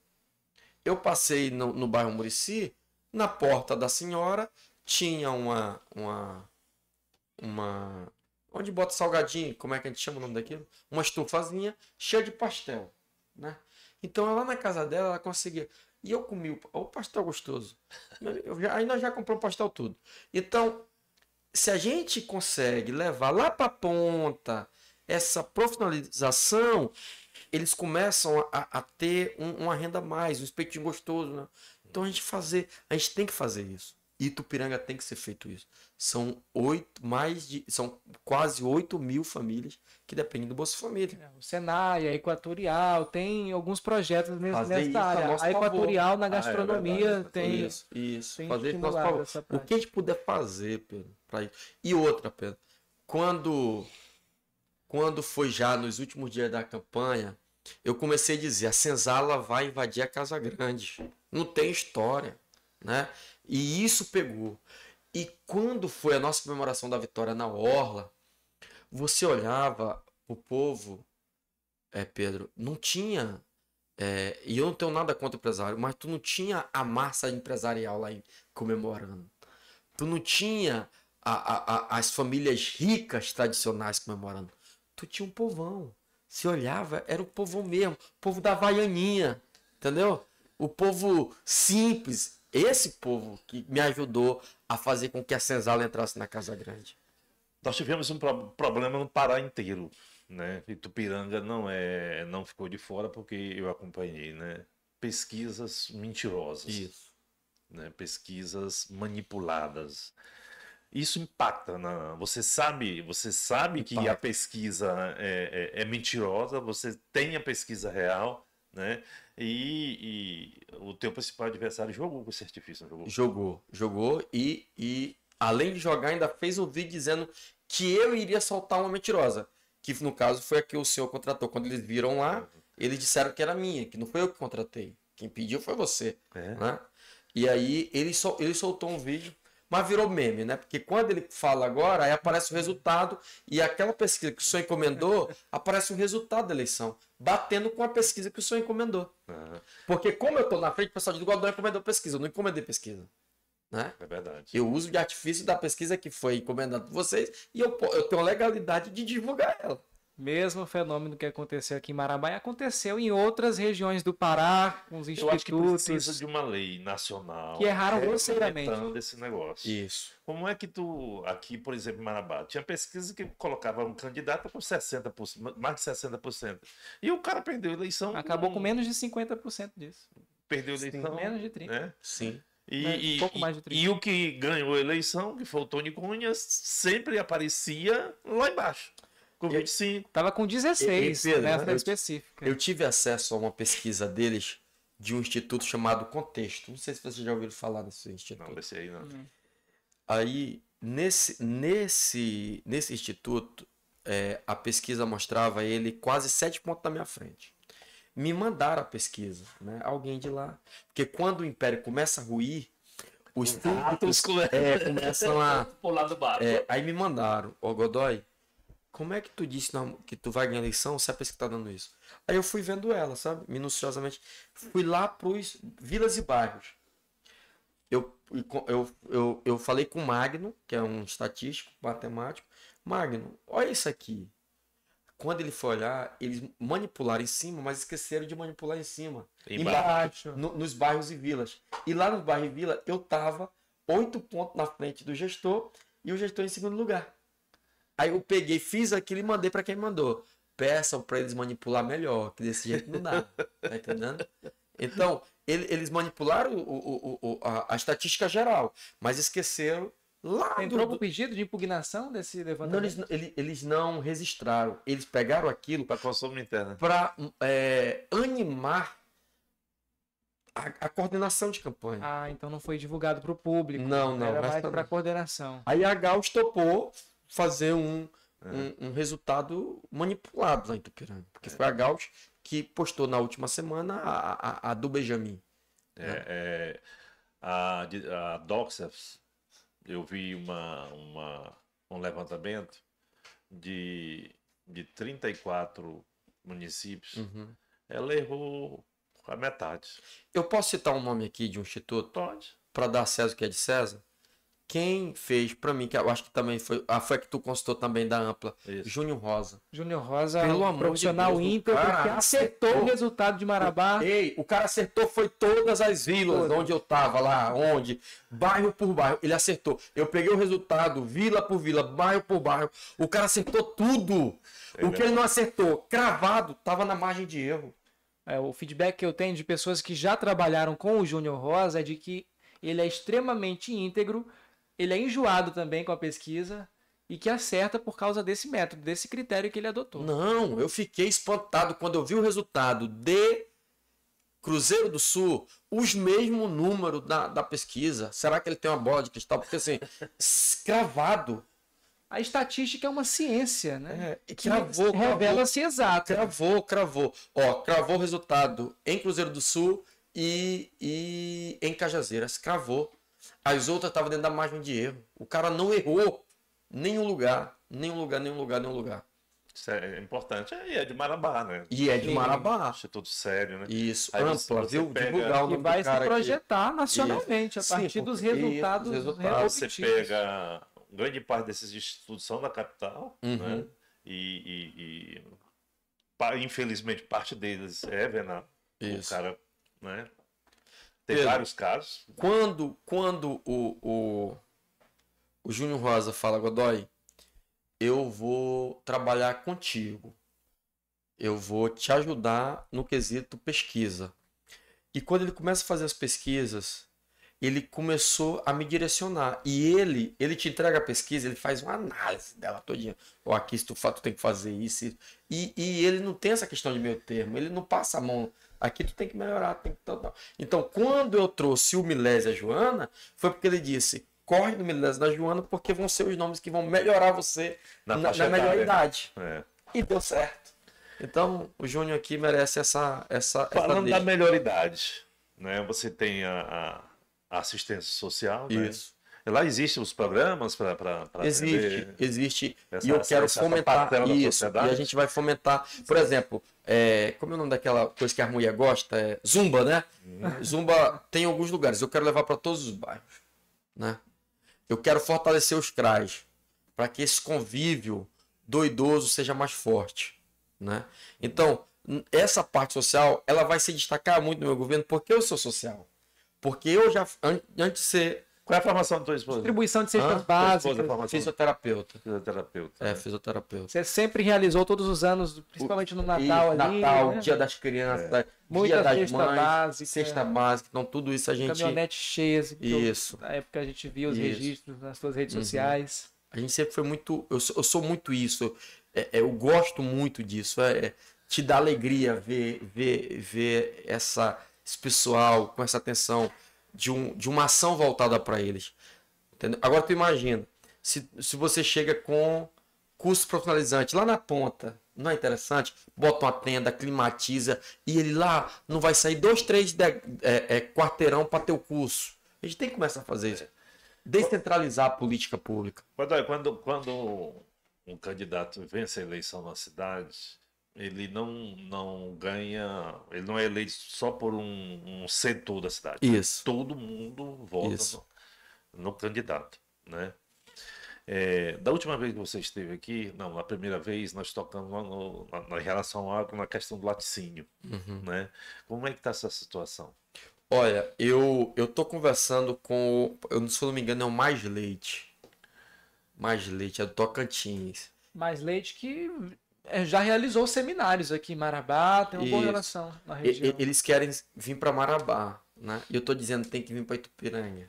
Eu passei no, no bairro Murici, na porta da senhora tinha uma uma uma onde bota salgadinho, como é que a gente chama o nome daquilo? Uma estufazinha cheia de pastel, né? Então lá na casa dela ela conseguia e eu comi o, o pastel gostoso. Eu já, aí nós já compramos pastel tudo. Então, se a gente consegue levar lá para ponta essa profissionalização, eles começam a, a ter um, uma renda mais, um espetinho gostoso. Né? Então a gente fazer, a gente tem que fazer isso. Itupiranga tem que ser feito isso. São oito, mais de, são quase 8 mil famílias que dependem do Bolsa Família. É, o Senai, a Equatorial, tem alguns projetos nessa isso, área. A, a Equatorial favor. na gastronomia ah, é verdade, tem. Isso, isso. Tem fazer nosso favor. O que a gente puder fazer, Pedro, para isso. E outra, Pedro, quando, quando foi já nos últimos dias da campanha, eu comecei a dizer: a senzala vai invadir a Casa Grande. Não tem história né? E isso pegou. E quando foi a nossa comemoração da vitória na Orla, você olhava o povo, é, Pedro, não tinha. É, e eu não tenho nada contra o empresário, mas tu não tinha a massa empresarial lá comemorando. Tu não tinha a, a, a, as famílias ricas tradicionais comemorando. Tu tinha um povão. Se olhava, era o povão mesmo. O povo da Havaianinha, entendeu? O povo simples, esse povo que me ajudou a fazer com que a senzala entrasse na Casa Grande. Nós tivemos um pro problema no Pará inteiro, né? Tupiranga não é, não ficou de fora porque eu acompanhei, né? Pesquisas mentirosas, Isso. né? Pesquisas manipuladas. Isso impacta na. Você sabe, você sabe impacta. que a pesquisa é, é, é mentirosa. Você tem a pesquisa real né? E, e, o teu principal adversário jogou com esse artifício, jogou? Jogou, jogou e, e além de jogar ainda fez um vídeo dizendo que eu iria soltar uma mentirosa, que no caso foi a que o senhor contratou. Quando eles viram lá, eles disseram que era minha, que não foi eu que contratei, quem pediu foi você, é. né? E aí ele, sol, ele soltou um vídeo mas virou meme, né? Porque quando ele fala agora, aí aparece o resultado e aquela pesquisa que o senhor encomendou, aparece o resultado da eleição, batendo com a pesquisa que o senhor encomendou. Porque como eu estou na frente, o pessoal diz, o Godão encomendou pesquisa, eu não encomendei pesquisa. Né? É verdade. Eu uso de artifício da pesquisa que foi encomendada por vocês e eu, eu tenho legalidade de divulgar ela. Mesmo fenômeno que aconteceu aqui em Marabá aconteceu em outras regiões do Pará, com os institutos. Eu acho que precisa de uma lei nacional que erraram é grosseiramente esse negócio. Isso. Como é que tu aqui, por exemplo, em Marabá, tinha pesquisa que colocava um candidato com 60%, mais de 60%. E o cara perdeu a eleição. Acabou com, com menos de 50% disso. Perdeu a eleição. Sim, menos de 30%. Né? Sim. E, um né, e, e, o que ganhou a eleição, que foi o Tony Cunha, sempre aparecia lá embaixo com 25. Eu, tava com 16, né? né? eu, eu, Pedro, específica. Eu tive acesso a uma pesquisa deles de um instituto chamado Contexto. Não sei se vocês já ouviram falar desse instituto. Não, desse aí não. Hum. Aí, nesse, nesse, nesse instituto, é, a pesquisa mostrava ele quase 7 pontos na minha frente. Me mandaram a pesquisa, né? Alguém de lá. Porque quando o império começa a ruir, os túmulos é, começam a... Pular do barco. É, aí me mandaram, ô Godoy, como é que tu disse não, que tu vai ganhar eleição se a pessoa que tá dando isso? Aí eu fui vendo ela, sabe? Minuciosamente. Fui lá pros vilas e bairros. Eu, eu, eu, eu falei com o Magno, que é um estatístico, matemático. Magno, olha isso aqui. Quando ele foi olhar, eles manipularam em cima, mas esqueceram de manipular em cima. Embaixo. no, nos bairros e vilas. E lá no bairro e vila eu tava oito pontos na frente do gestor e o gestor em segundo lugar. Aí eu peguei, fiz aquilo e mandei para quem mandou. Peçam para eles manipular melhor, que desse jeito não dá. Tá entendendo? Então, eles manipularam o, o, o, a, a, estatística geral, mas esqueceram lá Entrou do... o pedido de impugnação desse levantamento? Não, eles, eles, não registraram. Eles pegaram aquilo... Para consumo interno. Para é, animar a, a, coordenação de campanha. Ah, então não foi divulgado para o público. Não, não. Era mais para coordenação. Aí a Gauss topou, fazer um, é. um, um, resultado manipulado lá em Tupiranga. Porque é. foi a Gauss que postou na última semana a, a, a do Benjamin. Né? É, é, a, a Doxas, eu vi uma, uma, um levantamento de, de 34 municípios, uhum. ela errou a metade. Eu posso citar um nome aqui de um instituto? Pode. Para dar César o que é de César? Quem fez para mim, que eu acho que também foi, ah, foi a que tu consultou também da Ampla, Isso. Júnior Rosa. Júnior Rosa, é um profissional íntegro ímpar, que acertou, acertou, o resultado de Marabá. Ei, o cara acertou foi todas as vilas onde eu tava lá, onde, bairro por bairro, ele acertou. Eu peguei o resultado, vila por vila, bairro por bairro, o cara acertou tudo. o que ele não acertou, cravado, tava na margem de erro. É, o feedback que eu tenho de pessoas que já trabalharam com o Júnior Rosa é de que ele é extremamente íntegro ele é enjoado também com a pesquisa e que acerta por causa desse método, desse critério que ele adotou. Não, eu fiquei espantado quando eu vi o resultado de Cruzeiro do Sul, os mesmo número da, da pesquisa. Será que ele tem uma bola de cristal? Porque assim, cravado. A estatística é uma ciência, né? É, cravou, revela-se exata. Cravou, cravou. Ó, cravou o resultado em Cruzeiro do Sul e, e em Cajazeiras. Cravou. As outras estavam dentro da margem de erro. O cara não errou nenhum lugar, nenhum lugar, nenhum lugar, nenhum lugar. Isso é importante. E é de Marabá, né? E é de Marabá. Isso é tudo sério, né? Isso, Aí ampla, viu? Pega... Divulgar o nome e vai se projetar nacionalmente a Sim, partir dos resultados. resultados você pega grande parte desses estudos são da capital, uhum. né? E, e, e, infelizmente parte deles é venal. O cara, né? Tem Pedro, vários casos. Quando, quando o, o, o Júnior Rosa fala, Godoy, eu vou trabalhar contigo. Eu vou te ajudar no quesito pesquisa. E quando ele começa a fazer as pesquisas, ele começou a me direcionar. E ele, ele te entrega a pesquisa, ele faz uma análise dela todinha. ou aqui se tu, tem que fazer isso. isso. E, e ele não tem essa questão de meio termo. Ele não passa a mão Aqui tu tem que melhorar, tem que tal, tal. Então, quando eu trouxe o Milésio e a Joana, foi porque ele disse: corre do Milésio da Joana, porque vão ser os nomes que vão melhorar você na, na, na melhor idade. É. E deu certo. Então, o Júnior aqui merece essa. essa Falando essa da melhor idade, né? Você tem a, a assistência social, né? Isso. Lá existem os programas para. Existe, existe. Essa, e eu quero essa, fomentar isso. E a gente vai fomentar. Por exemplo, é, como é o nome daquela coisa que a mulher gosta? É Zumba, né? Hum. Zumba tem alguns lugares. Eu quero levar para todos os bairros. Né? Eu quero fortalecer os CRAs para que esse convívio do idoso seja mais forte. Né? Então, essa parte social ela vai se destacar muito no meu governo porque eu sou social. Porque eu já, antes de ser qual é a formação da tua esposa? Distribuição de cestas básicas. Esposa, fisioterapeuta. Fisioterapeuta. É, né? fisioterapeuta. Você sempre realizou todos os anos, principalmente no Natal e, ali. Natal, né? Dia das Crianças, é. Dia das cesta Mães, básica, cesta básica. Então tudo isso a gente... Caminhonete cheia. Assim, isso. Na época a gente via os isso. registros nas suas redes uhum. sociais. A gente sempre foi muito... Eu sou, eu sou muito isso. É, é eu gosto muito disso. É, é, te dá alegria ver, ver, ver essa, esse pessoal com essa atenção de, um, de uma ação voltada para eles. Entendeu? Agora tu imagina, se, se você chega com curso profissionalizante lá na ponta, não é interessante? Bota uma tenda, climatiza e ele lá não vai sair dois, três de, é, é, quarteirão para ter o curso. A gente tem que começar a fazer isso. Descentralizar a política pública. Quando, quando, quando um candidato vence a eleição na cidade, ele não, não ganha. Ele não é eleito só por um, um setor da cidade. Né? Isso. Todo mundo vota No, no, candidato. Né? É, da última vez que você esteve aqui, não, na primeira vez, nós tocamos no, na, na, relação à na questão do laticínio. Uhum. Né? Como é que está essa situação? Olha, eu eu tô conversando com, eu se eu não me engano é o Mais Leite. Mais Leite é do Tocantins. Mais Leite que é, já realizou seminários aqui em Marabá, tem uma Isso. boa relação na região. eles querem vir para Marabá, né? E eu estou dizendo tem que vir para Itupiranga,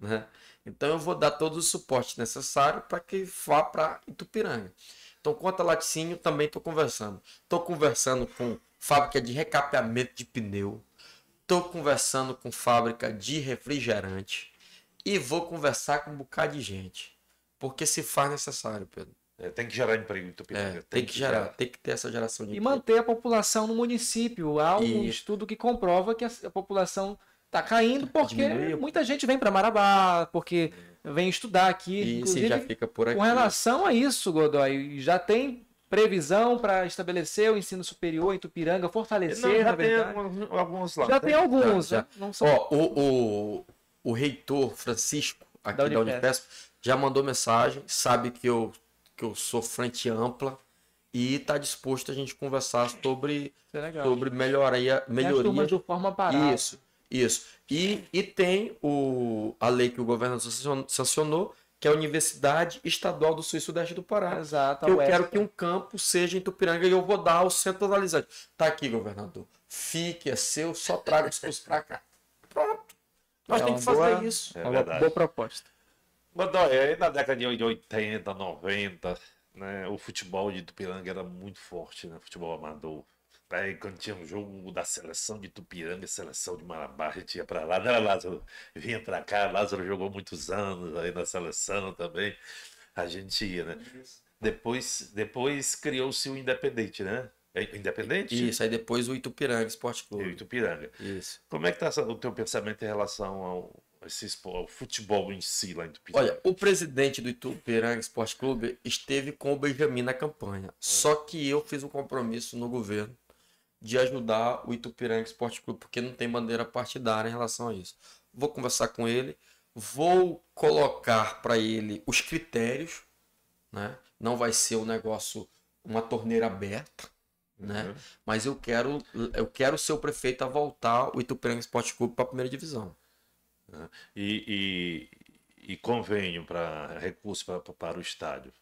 né? Então eu vou dar todo o suporte necessário para que vá para Itupiranga. Então quanto a laticínio também estou conversando. Estou conversando com fábrica de recapeamento de pneu, estou conversando com fábrica de refrigerante e vou conversar com um bocado de gente, porque se faz necessário, Pedro. É, tem que gerar emprego em Tupinanga. É, né? tem, tem, que, que gerar, gerar, tem que ter essa geração de e emprego. E manter a população no município. Há um e... estudo que comprova que a, a população está caindo tá porque Diminuiu. muita gente vem para Marabá, porque vem estudar aqui. E se já fica por aqui. Com relação a isso, Godoy, já tem previsão para estabelecer o ensino superior em Tupiranga, fortalecer, não, já Tem alguns, alguns, lá. Já tem, tem alguns. Já, tá, né? já. Não são... Ó, o, o, o reitor Francisco, aqui da Unifesp, da Unifesp já mandou mensagem, sabe que eu que eu sou frente ampla e está disposto a gente conversar sobre, é sobre melhoria. melhoria. de forma barata. Isso, isso. E, e tem o, a lei que o governo sancionou, que é a Universidade Estadual do Sul e Sudeste do Pará. Exato. eu quero que um campo seja em Tupiranga e eu vou dar ao centro analisante. Tá aqui, governador. Fique, é seu, só traga os seus para cá. Pronto. Nós é temos que fazer boa, isso. É uma verdade. boa proposta. Godoy, na década de 80, 90, né, o futebol de Tupiranga era muito forte, né? Futebol amador. Aí, quando tinha um jogo da seleção de Tupiranga, seleção de Marabá, a gente ia pra lá, era Lázaro, vinha pra cá, Lázaro jogou muitos anos aí na seleção também, a gente ia, né? Depois, depois criou-se o Independente, né? É Independente? Isso, aí depois o Itupiranga Esporte Clube. E o Itupiranga. Isso. Como é que tá o teu pensamento em relação ao, esse esporte, o futebol em si lá em Tupi. Olha, o presidente do Itupiranga Esporte Clube esteve com o Benjamin na campanha. É. Só que eu fiz um compromisso no governo de ajudar o Itupiranga Esporte Clube, porque não tem bandeira partidária em relação a isso. Vou conversar com ele, vou colocar para ele os critérios, né? Não vai ser um negócio, uma torneira aberta, né? Uhum. Mas eu quero, eu quero ser o prefeito a voltar o Itupiranga Esporte Clube para a primeira divisão né? e, e, e convênio para recurso para o estádio.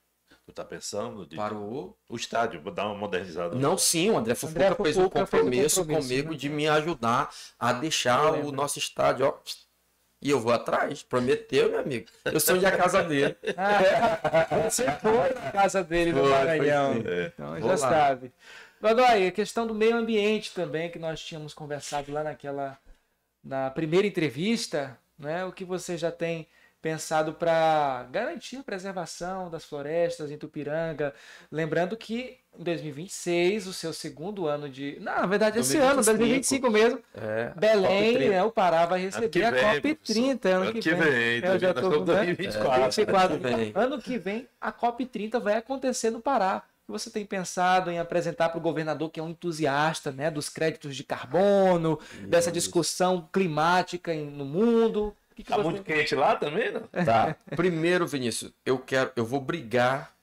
Tu tá pensando? De... Para o... o estádio, vou dar uma modernizada. Não, sim, o André Fufuca, André fez, um compromisso, compromisso comigo né? de me ajudar a ah, deixar o nosso estádio, ó, e eu vou atrás, prometeu, meu amigo. Eu sou de a casa dele. Ah, você foi na casa dele no Maranhão. É. Então vou já lá. sabe. Godoy, a questão do meio ambiente também, que nós tínhamos conversado lá naquela na primeira entrevista, né, o que você já tem pensado para garantir a preservação das florestas em Tupiranga. Lembrando que em 2026, o seu segundo ano de. na verdade, 2025. esse ano, 2025 mesmo, é, Belém, né, o Pará vai receber a COP30. Ano, ano, que vem. vem é, eu já tô com 2024. É, 2024. Ano que vem, a COP30 vai acontecer no Pará você tem pensado em apresentar para o governador, que é um entusiasta né, dos créditos de carbono, Meu dessa Deus. discussão climática no mundo? Que que tá muito quente lá também, não? Tá. Primeiro, Vinícius, eu quero, eu vou brigar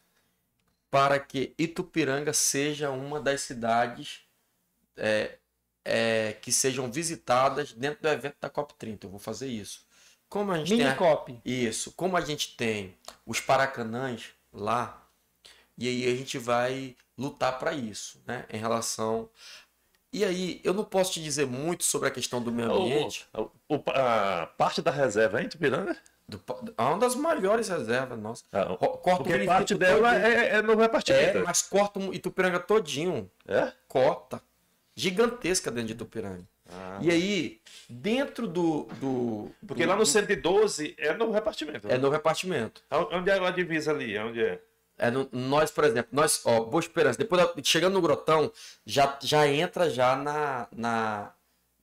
para que Itupiranga seja uma das cidades é, é, que sejam visitadas dentro do evento da COP30. Eu vou fazer isso. Como a gente Mini tem a... Isso. Como a gente tem os Paracanãs lá, e aí a gente vai lutar para isso, né? Em relação. E aí, eu não posso te dizer muito sobre a questão do meio ambiente. O, o, a parte da reserva é em Tupiranga? Do, é uma das maiores reservas, nossa. Ah, corta porque parte dela é, é, não é É, mas corta o Itupiranga todinho. É? Corta. Gigantesca dentro de Itupiranga. Ah. E aí, dentro do. do porque do, lá no 112 é no repartimento. Né? É no repartimento. Onde é a divisa ali? Onde é? É, nós, por exemplo, nós, ó, Boa Esperança, depois da, chegando no Grotão, já, já entra já na, na,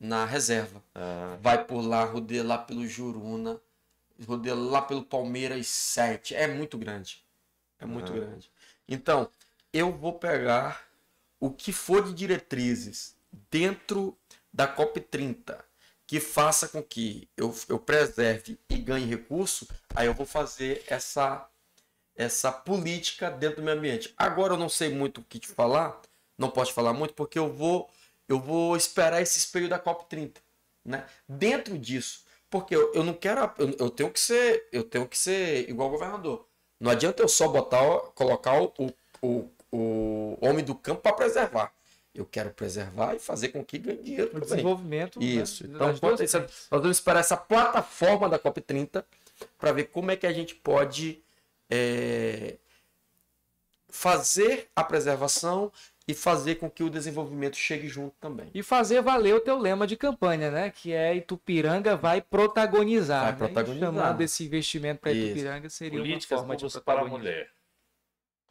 na reserva. É. Vai por lá, rodeia lá pelo Juruna, rodeia lá pelo Palmeiras 7. É muito grande. É muito é. grande. Então, eu vou pegar o que for de diretrizes dentro da COP30 que faça com que eu, eu preserve e ganhe recurso, aí eu vou fazer essa essa política dentro do meio ambiente. Agora eu não sei muito o que te falar, não posso falar muito, porque eu vou, eu vou esperar esse espelho da COP30. Né? Dentro disso, porque eu, eu não quero. Eu, eu, tenho que ser. Eu tenho que ser igual governador. Não adianta eu só botar, colocar o, o, o homem do campo para preservar. Eu quero preservar e fazer com que ganhe dinheiro. O desenvolvimento. Né, isso. Né? Então, nós vamos esperar essa plataforma da COP30 para ver como é que a gente pode é, fazer a preservação e fazer com que o desenvolvimento chegue junto também. E fazer valer o teu lema de campanha, né? Que é Itupiranga vai protagonizar. Vai né? protagonizar. Chamando esse investimento para Itupiranga seria Políticas uma forma de para a mulher.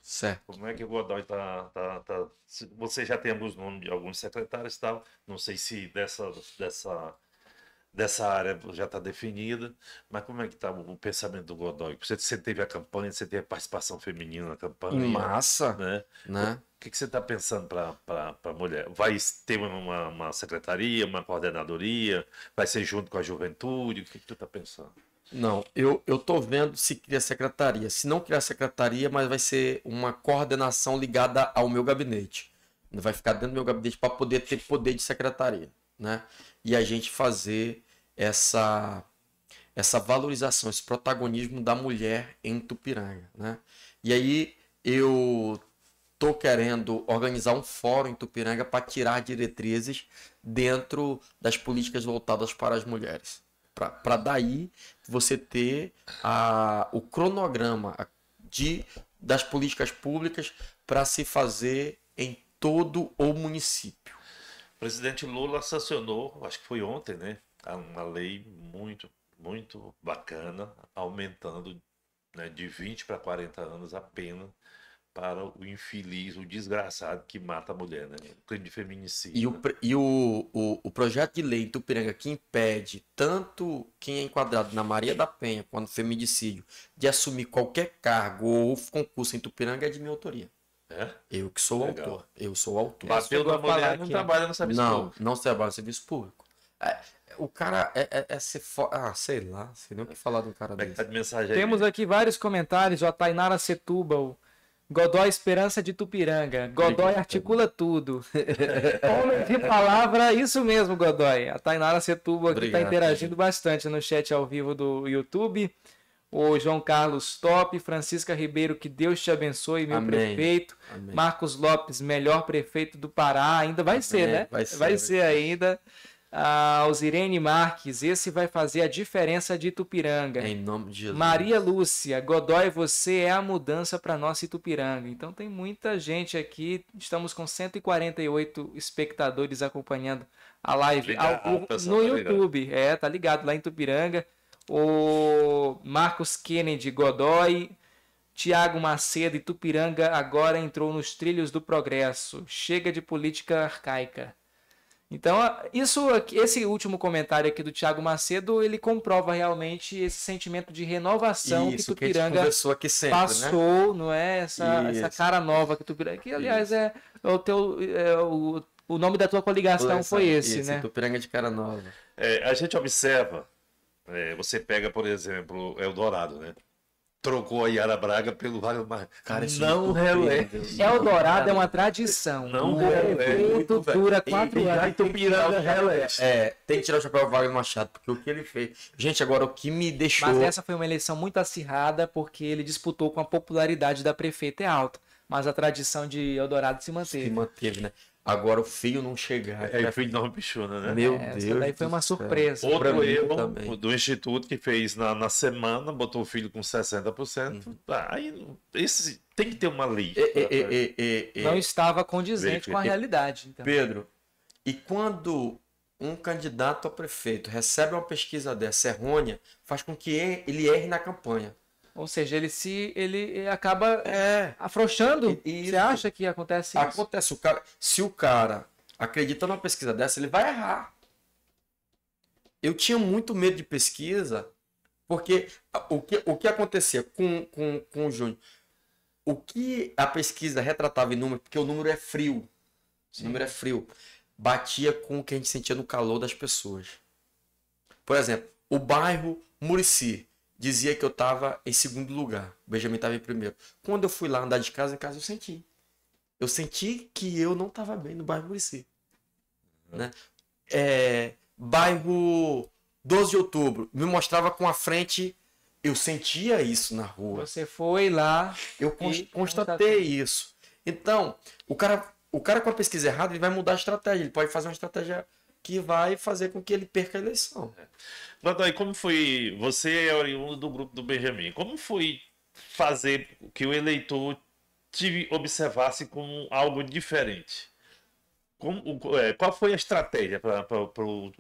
Certo. Como é que o Godoy está... Tá, tá... tá você já tem alguns nomes de alguns secretários e tal. Não sei se dessa, dessa dessa área já está definida, mas como é que está o pensamento do Godoy? Você, você teve a campanha, você teve a participação feminina na campanha. Massa! Né? né? O que, que você está pensando para a mulher? Vai ter uma, uma, secretaria, uma coordenadoria? Vai ser junto com a juventude? O que, você tu está pensando? Não, eu, eu vendo se cria secretaria. Se não criar secretaria, mas vai ser uma coordenação ligada ao meu gabinete. Vai ficar dentro do meu gabinete para poder ter poder de secretaria né? E a gente fazer essa essa valorização, esse protagonismo da mulher em Tupiranga, né? E aí eu tô querendo organizar um fórum em Tupiranga para tirar diretrizes dentro das políticas voltadas para as mulheres, para daí você ter a, o cronograma de das políticas públicas para se fazer em todo o município presidente Lula sancionou, acho que foi ontem, né? Uma lei muito, muito bacana, aumentando né, de 20 para 40 anos a pena para o infeliz, o desgraçado que mata a mulher, né? O crime de feminicídio. E, o, e o, o, o, projeto de lei em Tupiranga que impede tanto quem é enquadrado na Maria da Penha, quanto feminicídio, de assumir qualquer cargo ou concurso em Tupiranga é de minha autoria. É? Eu que sou Legal. autor. Eu sou autor. Bateu da mulher não trabalha no serviço não, público. Não, não trabalha no serviço público. É, o cara é, é, é ser fo... Ah, sei lá, sei nem o que falar do cara é tá desse. Tá de mensagem Temos aqui vários comentários, ó, Tainara Setúbal. Godói Esperança de Tupiranga. Godói articula tudo. Homem de palavra, isso mesmo, Godói. A Tainara Setúbal aqui está interagindo gente. bastante no chat ao vivo do YouTube o João Carlos Top, Francisca Ribeiro, que Deus te abençoe, meu Amém. prefeito. Amém. Marcos Lopes, melhor prefeito do Pará, ainda vai Amém. ser, né? Vai ser, vai ser, ainda. Ah, Osirene Marques, esse vai fazer a diferença de Itupiranga. Em nome de Jesus. Maria Lúcia, Godoy, você é a mudança para nossa Itupiranga. Então tem muita gente aqui, estamos com 148 espectadores acompanhando a live ao, no tá YouTube. É, tá ligado lá em Itupiranga o Marcos Kennedy Godoy, Tiago Macedo e Tupiranga agora entrou nos trilhos do progresso. Chega de política arcaica. Então, isso, esse último comentário aqui do Tiago Macedo, ele comprova realmente esse sentimento de renovação isso, que Tupiranga que sempre, né? passou, né? não é? Essa, essa cara nova que Tupiranga, que aliás isso. É, é o teu é o, o nome da tua coligação Pô, essa, foi é, esse, né? Tupiranga de cara nova. É, a gente observa é, você pega, por exemplo, Eldorado, é né? Trocou a Yara Braga pelo Vale Mar. Cara, isso não é o Eldorado é uma tradição. Não releve. É o evento dura quatro e, anos. Tu releve. É, tem que tirar o chapéu do Wagner Machado, porque o que ele fez. Gente, agora o que me deixou. Mas essa foi uma eleição muito acirrada, porque ele disputou com a popularidade da prefeita é alta. Mas a tradição de Eldorado se manteve. Se manteve, né? Agora o feio não chegar. É, né? é o de nova bichona, né? Meu é, Deus. Daí foi uma surpresa. Outro erro também. do instituto que fez na, na semana, botou o filho com 60%. Uhum. Aí esse, tem que ter uma lei. Né, não estava condizente com a realidade. Então. Pedro, e quando um candidato a prefeito recebe uma pesquisa dessa errônea, faz com que ele erre na campanha. Ou seja, ele se ele eh, acaba é, afrouxando. E, Você acha que acontece isso? Acontece. O cara, se o cara acredita numa pesquisa dessa, ele vai errar. Eu tinha muito medo de pesquisa, porque o que, o que acontecia com, com, com o Júnior? O que a pesquisa retratava em número, porque o número é frio. Sim. O número é frio. Batia com o que a gente sentia no calor das pessoas. Por exemplo, o bairro Murici dizia que eu estava em segundo lugar. O Benjamin estava em primeiro. Quando eu fui lá andar de casa em casa, eu senti. Eu senti que eu não estava bem no bairro Murici. Né? É, bairro 12 de outubro. Me mostrava com a frente. Eu sentia isso na rua. Você foi lá. Eu constatei, isso. Então, o cara, o cara com a pesquisa errada, ele vai mudar a estratégia. Ele pode fazer uma estratégia que vai fazer com que ele perca a eleição. É. Godoy, como foi. Você é oriundo do grupo do Benjamin. Como foi fazer que o eleitor te observasse como algo diferente? como, é, qual foi a estratégia para o,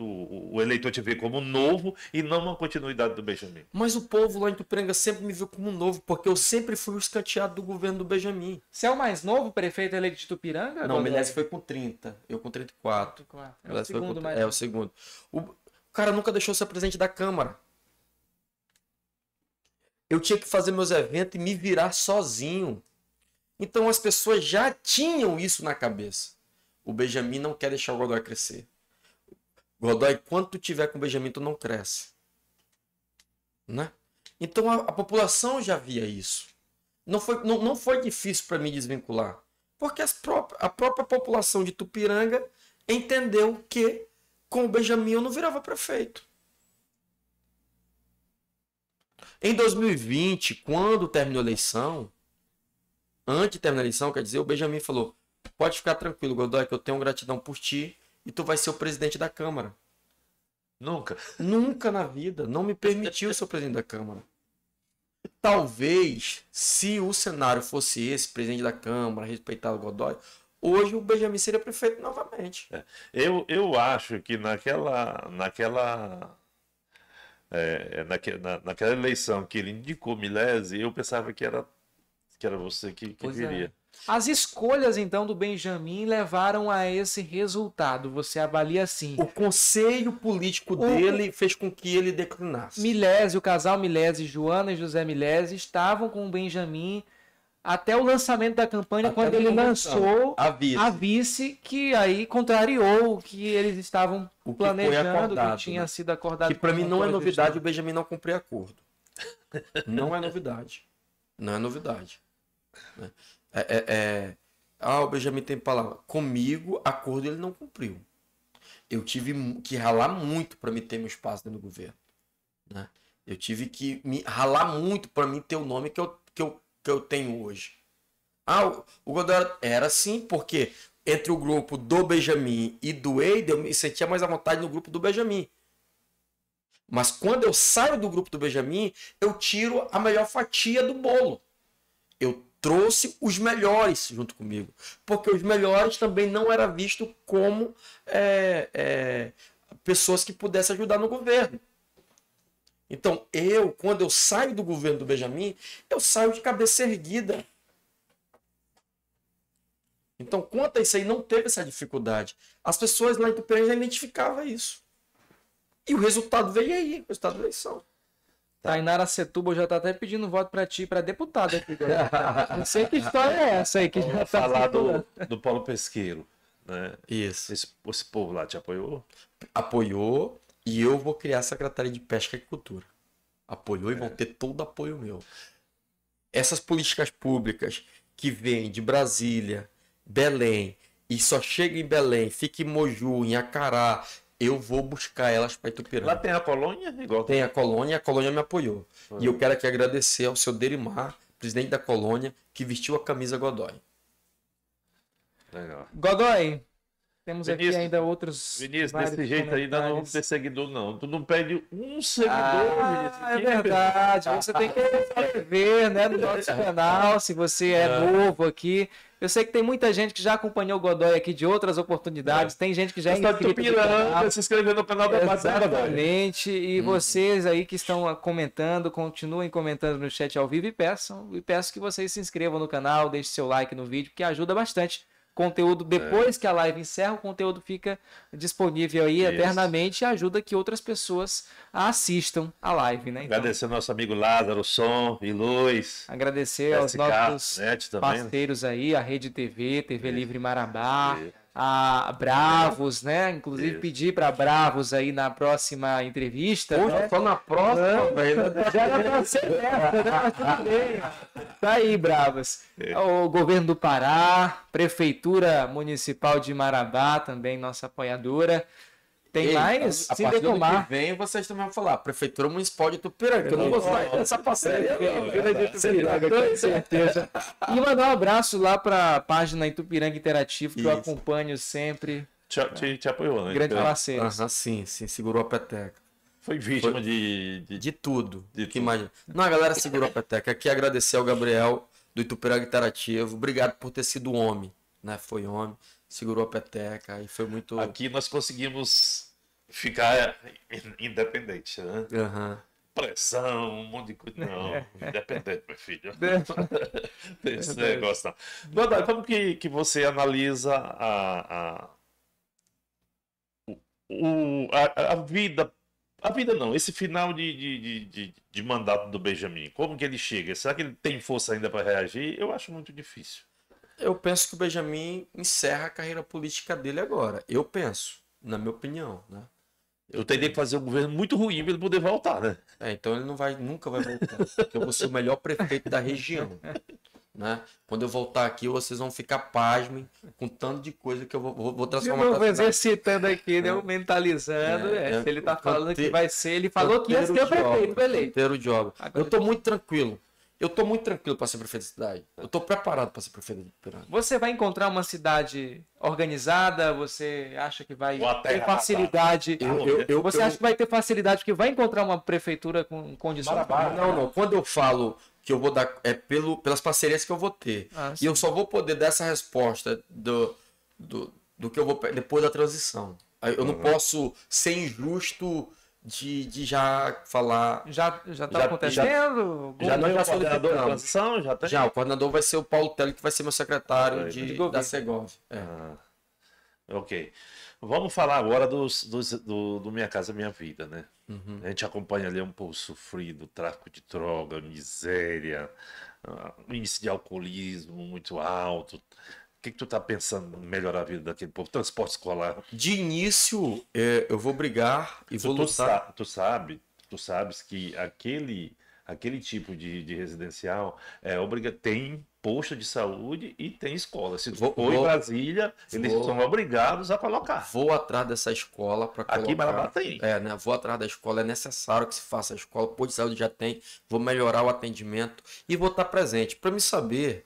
o, eleitor te ver como novo e não uma continuidade do Benjamin? Mas o povo lá em Tupiranga sempre me viu como novo, porque eu sempre fui o escanteado do governo do Benjamin. Você é o mais novo prefeito eleito de Tupiranga? Não, o Milés foi com 30, eu com 34. 34. É, o segundo, com... é o segundo. O... o cara nunca deixou ser presidente da Câmara. Eu tinha que fazer meus eventos e me virar sozinho. Então as pessoas já tinham isso na cabeça. O Benjamin não quer deixar o Godoy crescer. Godoy, quanto tu tiver com o Benjamin, tu não cresce. Né? Então a, a população já via isso. Não foi, não, não foi difícil para mim desvincular. Porque as próprias, a própria população de Tupiranga entendeu que com o Benjamin eu não virava prefeito. Em 2020, quando terminou a eleição, antes de terminar a eleição, quer dizer, o Benjamin falou: Pode ficar tranquilo, Godoy, que eu tenho gratidão por ti e tu vai ser o presidente da Câmara. Nunca? Nunca na vida. Não me permitiu ser o presidente da Câmara. Talvez, se o cenário fosse esse, presidente da Câmara, respeitado Godoy, hoje o Benjamin seria prefeito novamente. É. Eu, eu acho que naquela. naquela... É, é naque, na, naquela eleição que ele indicou Milese, eu pensava que era, que era você que, que é. viria. É. As escolhas então do Benjamin levaram a esse resultado. Você avalia assim. O conselho político o... dele fez com que ele declinasse. Milese, o casal Milese, Joana e José Milese estavam com o Benjamin até o lançamento da campanha, até quando ele lançou a vice. a vice. que aí contrariou o que eles estavam o planejando, que, acordado, que tinha né? sido acordado. Que para mim não é novidade o Benjamin não cumprir acordo. Não é novidade. Não é novidade. É, é, é, ah, o Benjamin tem palavra. Comigo, acordo ele não cumpriu. Eu tive que ralar muito para me ter meu espaço dentro do governo. Né? Eu tive que me ralar muito para mim ter o nome que eu, que eu, que eu tenho hoje. Ah, o, o era assim, porque entre o grupo do Benjamin e do Eide, eu me sentia mais à vontade no grupo do Benjamin. Mas quando eu saio do grupo do Benjamin, eu tiro a melhor fatia do bolo. Eu trouxe os melhores junto comigo, porque os melhores também não era visto como é, é, pessoas que pudessem ajudar no governo. Então eu, quando eu saio do governo do Benjamin, eu saio de cabeça erguida. Então, quanto a isso aí, não teve essa dificuldade. As pessoas lá em Tuperém já identificavam isso. E o resultado veio aí, o resultado da eleição. Tá. Tainara Setúbal já tá até pedindo voto para ti, para deputada aqui. Não sei que história é essa aí que Vamos já tá falar do, do, Paulo Pesqueiro, né? Isso. Esse, esse povo lá te apoiou? Apoiou e eu vou criar a Secretaria de Pesca e Cultura. Apoiou é. e vão ter todo o apoio meu. Essas políticas públicas que vêm de Brasília, Belém, e só chega em Belém, fica em Moju, em Acará, eu vou buscar elas para Itupiranga. Lá tem a colônia? Igual tem a colônia, a colônia me apoiou. Ah. E eu quero aqui agradecer ao seu Derimar, presidente da colônia, que vestiu a camisa Godoy. Legal. Godoy, temos Vinícius, aqui ainda outros. Vinícius, desse jeito ainda não vamos ter seguidor, não. Tu não perde um seguidor, ah, Vinícius. É verdade. Você tem que escrever, né, no nosso canal, se você é, é novo aqui. Eu sei que tem muita gente que já acompanhou o Godoy aqui de outras oportunidades. É. Tem gente que já é inscrito pirando, se inscrevendo no canal da Exatamente. Batalha, e hum. vocês aí que estão comentando, continuem comentando no chat ao vivo e peçam, e peço que vocês se inscrevam no canal, deixem seu like no vídeo, que ajuda bastante conteúdo é. depois é. que a live encerra, o conteúdo fica disponível aí Isso. eternamente e ajuda que outras pessoas assistam a live, né? Então, Agradecer ao nosso amigo Lázaro, Som e Luz. Agradecer SK, aos nossos né? parceiros aí, a Rede TV, TV Isso. Livre Marabá. Isso a Bravos, né? Inclusive Isso. para Bravos aí na próxima entrevista. Poxa, né? só na próxima, velho. Já era pra ser né? Tá aí, Bravos. É. O governo do Pará, Prefeitura Municipal de Marabá, também nossa apoiadora. Tem Ei, mais? Então, a, a se que vem, vocês também vão falar. Prefeitura Municipal de Tupiranga. Eu não vou dessa parceria. É com certeza. E mandar um abraço lá para a página Itupiranga Interativo, que Isso. eu acompanho sempre. Te, te, te apoiou, né? Grande parceiro. Ah, sim, sim. Segurou a peteca. Foi vítima Foi... De, de, de... tudo. De que tudo. Não, a galera segurou a peteca. Aqui agradecer ao Gabriel do Itupiranga Interativo. Obrigado por ter sido homem. Né? Foi homem segurou a peteca e foi muito. Aqui nós conseguimos ficar independente, né? Uhum. Pressão, um monte de coisa. Não, é. independente, meu filho. Tem esse negócio, não. Verdade, como que, que você analisa a, a, o, a, a vida a vida não, esse final de, de, de, de, mandato do Benjamin, como que ele chega? Será que ele tem força ainda para reagir? Eu acho muito difícil. Eu penso que o Benjamin encerra a carreira política dele agora. Eu penso, na minha opinião. Né? Eu teria que fazer um governo muito ruim para ele poder voltar, né? É, então ele não vai, nunca vai voltar. eu vou ser o melhor prefeito da região. Né? Quando eu voltar aqui, vocês vão ficar pasmem com tanto de coisa que eu vou, vou, transformar. Eu vou exercitando aqui, né? é. mentalizando. É, é. é ele está falando que vai ser, ele falou que ia ser o prefeito, beleza. eu estou muito tranquilo. Eu tô muito tranquilo para ser prefeito da cidade. Eu tô preparado para ser prefeito de Piranga. Você vai encontrar uma cidade organizada? Você acha que vai ter facilidade? Eu, eu, eu, você acha que vai ter facilidade porque vai encontrar uma prefeitura com condições? Marabá, não, não. Quando eu falo que eu vou dar é pelo, pelas parcerias que eu vou ter. Ah, e eu só vou poder dar essa resposta do, do, do que eu vou depois da transição. Eu não uhum. posso ser injusto de, de já falar. Já já tá já, acontecendo? Já, já não é o coordenador da transição? Já, já, o coordenador vai ser o Paulo Tele, que vai ser meu secretário ah, de, de da Segov. É. Ah, ok. Vamos falar agora dos, dos, do, do Minha Casa Minha Vida, né? Uhum. A gente acompanha ali um povo sofrido, tráfico de droga, miséria, uh, índice de alcoolismo muito alto, que, que tu tá pensando melhorar a vida daquele povo? Transporte escolar. De início, é, eu vou brigar e tu, vou lutar. Tu, tu sabe, tu sabes que aquele aquele tipo de, de residencial é obriga tem posto de saúde e tem escola. Se for vou, em Brasília, vou, eles são obrigados a colocar. Vou atrás dessa escola para colocar. Aqui em Marabá tem. É, né? Vou atrás da escola, é necessário que se faça a escola, posto de saúde já tem, vou melhorar o atendimento e vou estar presente para me saber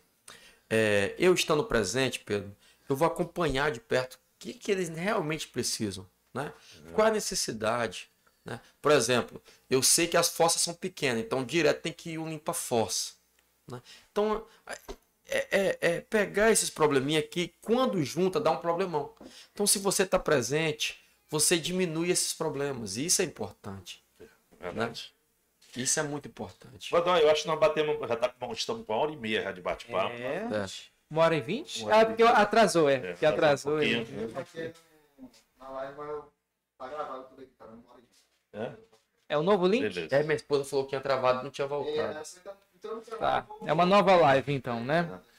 é, eu estando presente, Pedro, eu vou acompanhar de perto o que, que eles realmente precisam, né? Uhum. Qual a necessidade, né? Por exemplo, eu sei que as forças são pequenas, então direto tem que ir um limpa força, né? Então é, é, é pegar esses probleminha aqui, quando junta dá um problemão. Então se você está presente, você diminui esses problemas e isso é importante. É né? Verdade. Né? Isso é muito importante. Godoy, eu acho que nós batemos. Já tá, bom, estamos com uma hora e meia de bate-papo. É. é. Uma hora e vinte? Ah, porque atrasou, é. é porque atrasou. Um é. é porque na live tá gravado tudo aqui, É? é o novo link? Beleza. É, minha esposa falou que tinha travado não tinha voltado. É, é então, tá... Tá. é uma nova live, então, né? É.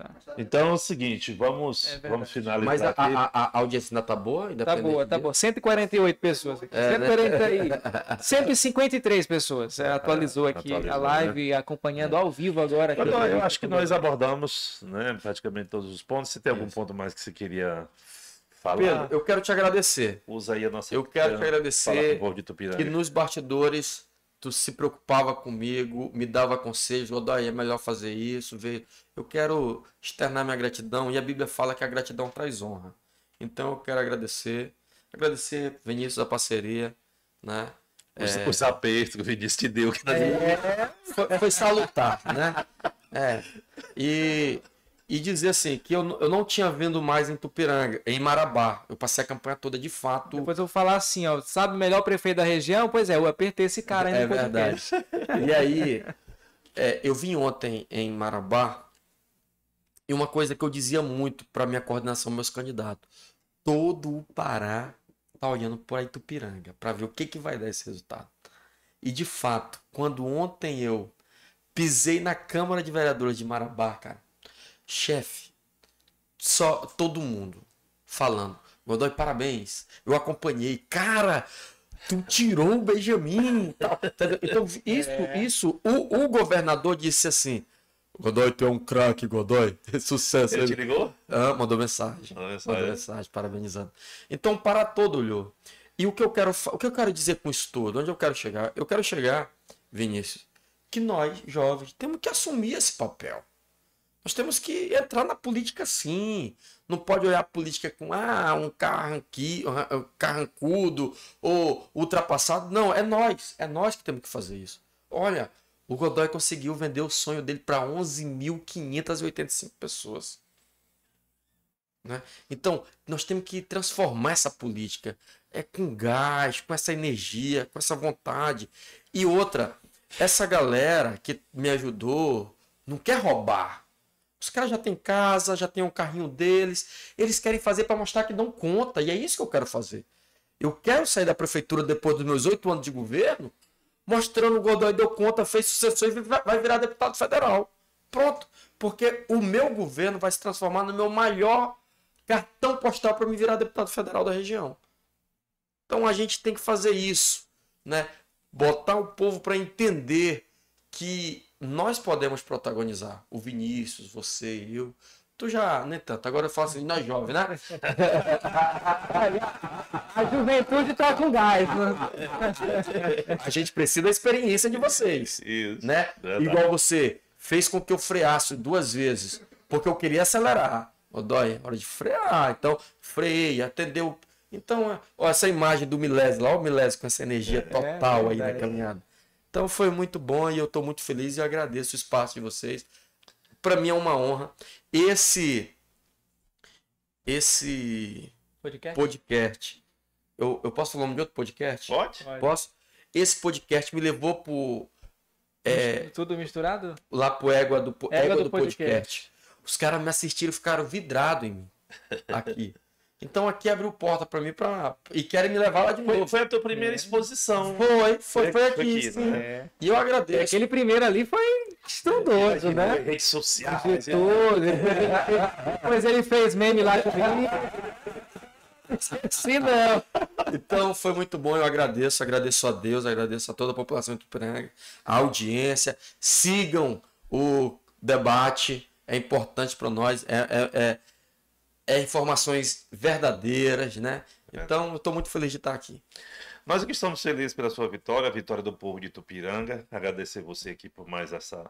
Tá. Então é o seguinte, vamos, é vamos finalizar. Mas a, a, a audiência ainda tá boa? Tá boa, tá boa. 148 pessoas aqui. É, 140 né? 153 pessoas. É, atualizou é, aqui atualizou, a né? live, né? acompanhando é. ao vivo agora. Aqui. Eu, eu acho que nós abordamos né, praticamente todos os pontos. Se tem algum Isso. ponto mais que você queria falar. Pedro, eu quero te agradecer. Usa aí a nossa. Eu quero te agradecer que nos bastidores tu se preocupava comigo, me dava conselhos, Godoy, é melhor fazer isso, ver. Eu quero externar minha gratidão e a Bíblia fala que a gratidão traz honra. Então eu quero agradecer, agradecer Vinícius a parceria, né? Os, é... os apertos que o Vinícius te deu. Que tá é... foi, foi salutar, né? É. E e dizer assim, que eu, eu não tinha vendo mais em Tupiranga, em Marabá. Eu passei a campanha toda de fato. Depois eu vou falar assim, ó, sabe o melhor prefeito da região? Pois é, eu apertei esse cara ainda. É verdade. e aí, é, eu vim ontem em Marabá e uma coisa que eu dizia muito para minha coordenação, meus candidatos, todo o Pará tá olhando para Tupiranga, para ver o que que vai dar esse resultado. E de fato, quando ontem eu pisei na Câmara de Vereadores de Marabá, cara, chefe, só todo mundo falando. Godoy, parabéns. Eu acompanhei. Cara, tu tirou o Benjamin. então, isso, é. isso o, o, governador disse assim: Godoy, tu é um craque, Godoy. Sucesso. Ele te ligou? Ah, mandou mensagem. Mandou mensagem. Mandou é. mensagem, parabenizando. Então, para todo, olhou. E o que, eu quero, o que eu quero dizer com isso tudo? Onde eu quero chegar? Eu quero chegar, Vinícius, que nós, jovens, temos que assumir esse papel. Nós temos que entrar na política sim. Não pode olhar a política com ah, um carrancudo ou ultrapassado. Não, é nós. É nós que temos que fazer isso. Olha, o Godoy conseguiu vender o sonho dele para 11.585 pessoas. Né? Então, nós temos que transformar essa política é com gás, com essa energia, com essa vontade. E outra, essa galera que me ajudou não quer roubar. Os caras já têm casa, já têm um carrinho deles. Eles querem fazer para mostrar que dão conta. E é isso que eu quero fazer. Eu quero sair da prefeitura depois dos meus oito anos de governo, mostrando o Godoy deu conta, fez sucessões e vai virar deputado federal. Pronto. Porque o meu governo vai se transformar no meu maior cartão postal para me virar deputado federal da região. Então a gente tem que fazer isso, né? Botar o povo para entender que nós podemos protagonizar. O Vinícius, você, eu. Tu já, nem né, tanto. Agora eu falo assim, nós jovens, né? A juventude tá com gás. Né? A gente precisa da experiência de vocês. Isso. Né? Igual você fez com que eu freasse duas vezes, porque eu queria acelerar. dói é hora de frear. Então, freiei, atendeu. Então, ó, essa imagem do Milésio lá, o Milésio com essa energia é, total é, é aí na caminhada. Então foi muito bom e eu estou muito feliz e agradeço o espaço de vocês. Para mim é uma honra. Esse esse podcast, podcast eu, eu posso falar o nome de outro podcast? Pode. Posso? Esse podcast me levou por é, tudo misturado? Lá pro Égua do, égua, égua do, do podcast. podcast. Os caras me assistiram e ficaram vidrados em mim. Aqui. Então aqui abriu porta para mim pra... e querem me levar lá de novo. Foi, foi a tua primeira é. exposição. Foi, foi, foi aqui. aqui né? sim. Né? E eu agradeço. E é, aquele primeiro ali foi estrondoso, né? Redes sociais. É. Tudo. É. Mas ele fez meme lá Sim, não. Então foi muito bom, eu agradeço, agradeço a Deus, agradeço a toda a população de Tupinanga, a audiência. Sigam o debate, é importante para nós. É, é, é, é informações verdadeiras, né? É. Então, eu estou muito feliz de estar aqui. Nós aqui estamos felizes pela sua vitória, a vitória do povo de Tupiranga. Agradecer você aqui por mais essa,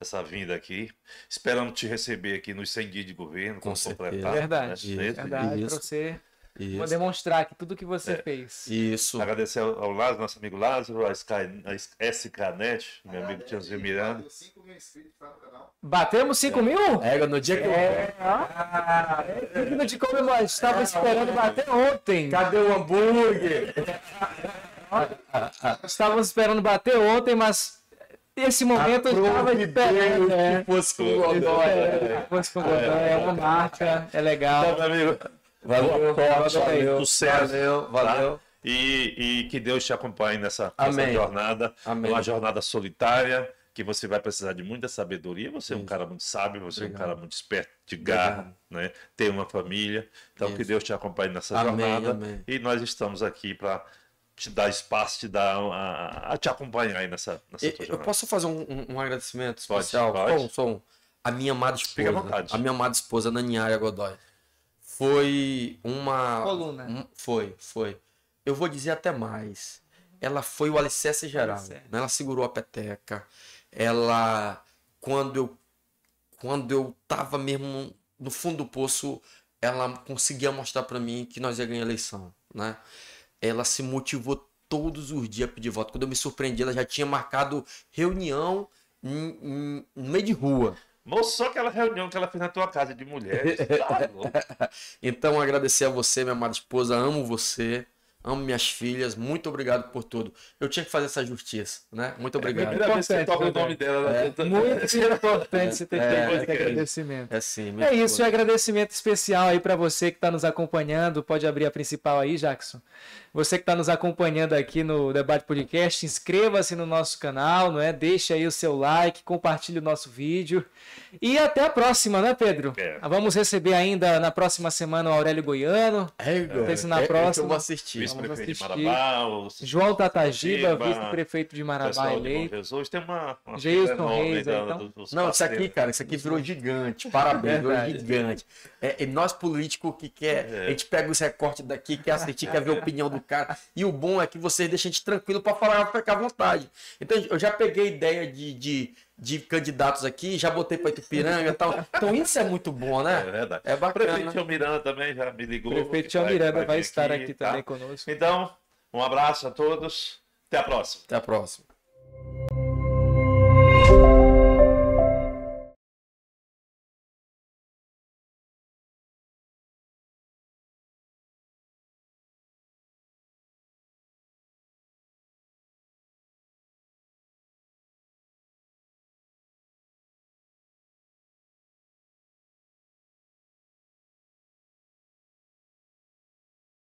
essa vinda aqui. Esperamos te receber aqui nos 100 dias de governo, com certeza. É Verdade, é verdade. Para você isso. Vou demonstrar aqui tudo que você é, fez. Isso. Agradecer ao Lázaro, nosso amigo Lázaro, a, Sky, a SKNet, meu amigo Tiãozinho Miranda. 5 mil inscritos tá, no canal. Batemos 5 é. mil? É, no dia que eu. ah, é digno de comemorar. Estava esperando bater ontem. Cadê o hambúrguer? Estávamos esperando bater ontem, mas esse momento eu estava esperando. Né? É. Que fosse com o Godoy. É, é uma marca, é legal. Tá, meu amigo. Valeu, sorte, valeu, sucesso. Valeu, valeu. Tá? E, e, que Deus te acompanhe nessa, nessa jornada. Amém. Uma jornada solitária, que você vai precisar de muita sabedoria. Você Isso. é um cara muito sábio, você Obrigado. é um cara muito esperto, de garra, né? tem uma família. Então, Isso. que Deus te acompanhe nessa amém, jornada. Amém. E nós estamos aqui para te dar espaço, te dar a, a te acompanhar aí nessa, nessa e, Eu posso fazer um, um, agradecimento especial? Pode, pode. A minha amada esposa. A minha amada esposa, Naniara Godoy foi uma. Coluna. Um, foi, foi. Eu vou dizer até mais. Ela foi o alicerce geral. Né? Ela segurou a peteca. Ela. Quando eu. Quando eu tava mesmo no fundo do poço, ela conseguia mostrar para mim que nós ia ganhar a eleição, né? Ela se motivou todos os dias a pedir voto. Quando eu me surpreendi, ela já tinha marcado reunião em, em, no meio de rua Moço, só aquela reunião que ela fez na tua casa de mulheres. Tá então, agradecer a você, minha amada esposa. Amo você amo minhas filhas, muito obrigado por tudo. Eu tinha que fazer essa justiça, né? Muito é obrigado. É, muito importante, toca o nome dela. Né? É, é muito importante você ter é. feito esse é. agradecimento. É, sim, é isso, coisa. um agradecimento especial aí para você que está nos acompanhando. Pode abrir a principal aí, Jackson. Você que está nos acompanhando aqui no Debate Podcast, inscreva-se no nosso canal, não é? Deixe aí o seu like, compartilhe o nosso vídeo. E até a próxima, né, Pedro? É. Vamos receber ainda na próxima semana o Aurélio Goiano. É, é. Penso na é, próxima. Eu vou assistir vice-prefeito de Marabá, João Tatagiba, vice-prefeito de Marabá eleito. Jesus, tem uma. uma Jason Reis. Da, então... Não, isso aqui, cara, isso aqui virou gigante. Parabéns, virou gigante. É, é, nós político que quer. É. A gente pega os recortes daqui, quer assistir, quer ver a opinião do cara. E o bom é que vocês deixam a gente tranquilo para falar, ficar à vontade. Então, eu já peguei ideia de, de de candidatos aqui, já botei para Itupiranga e tal. Então isso é muito bom, né? É verdade. É bacana. Prefeito Tião Miranda também já me ligou. Prefeito Tião tá Miranda vai, vai estar aqui, aqui tá? também conosco. Então, um abraço a todos. Até a próxima. Até a próxima.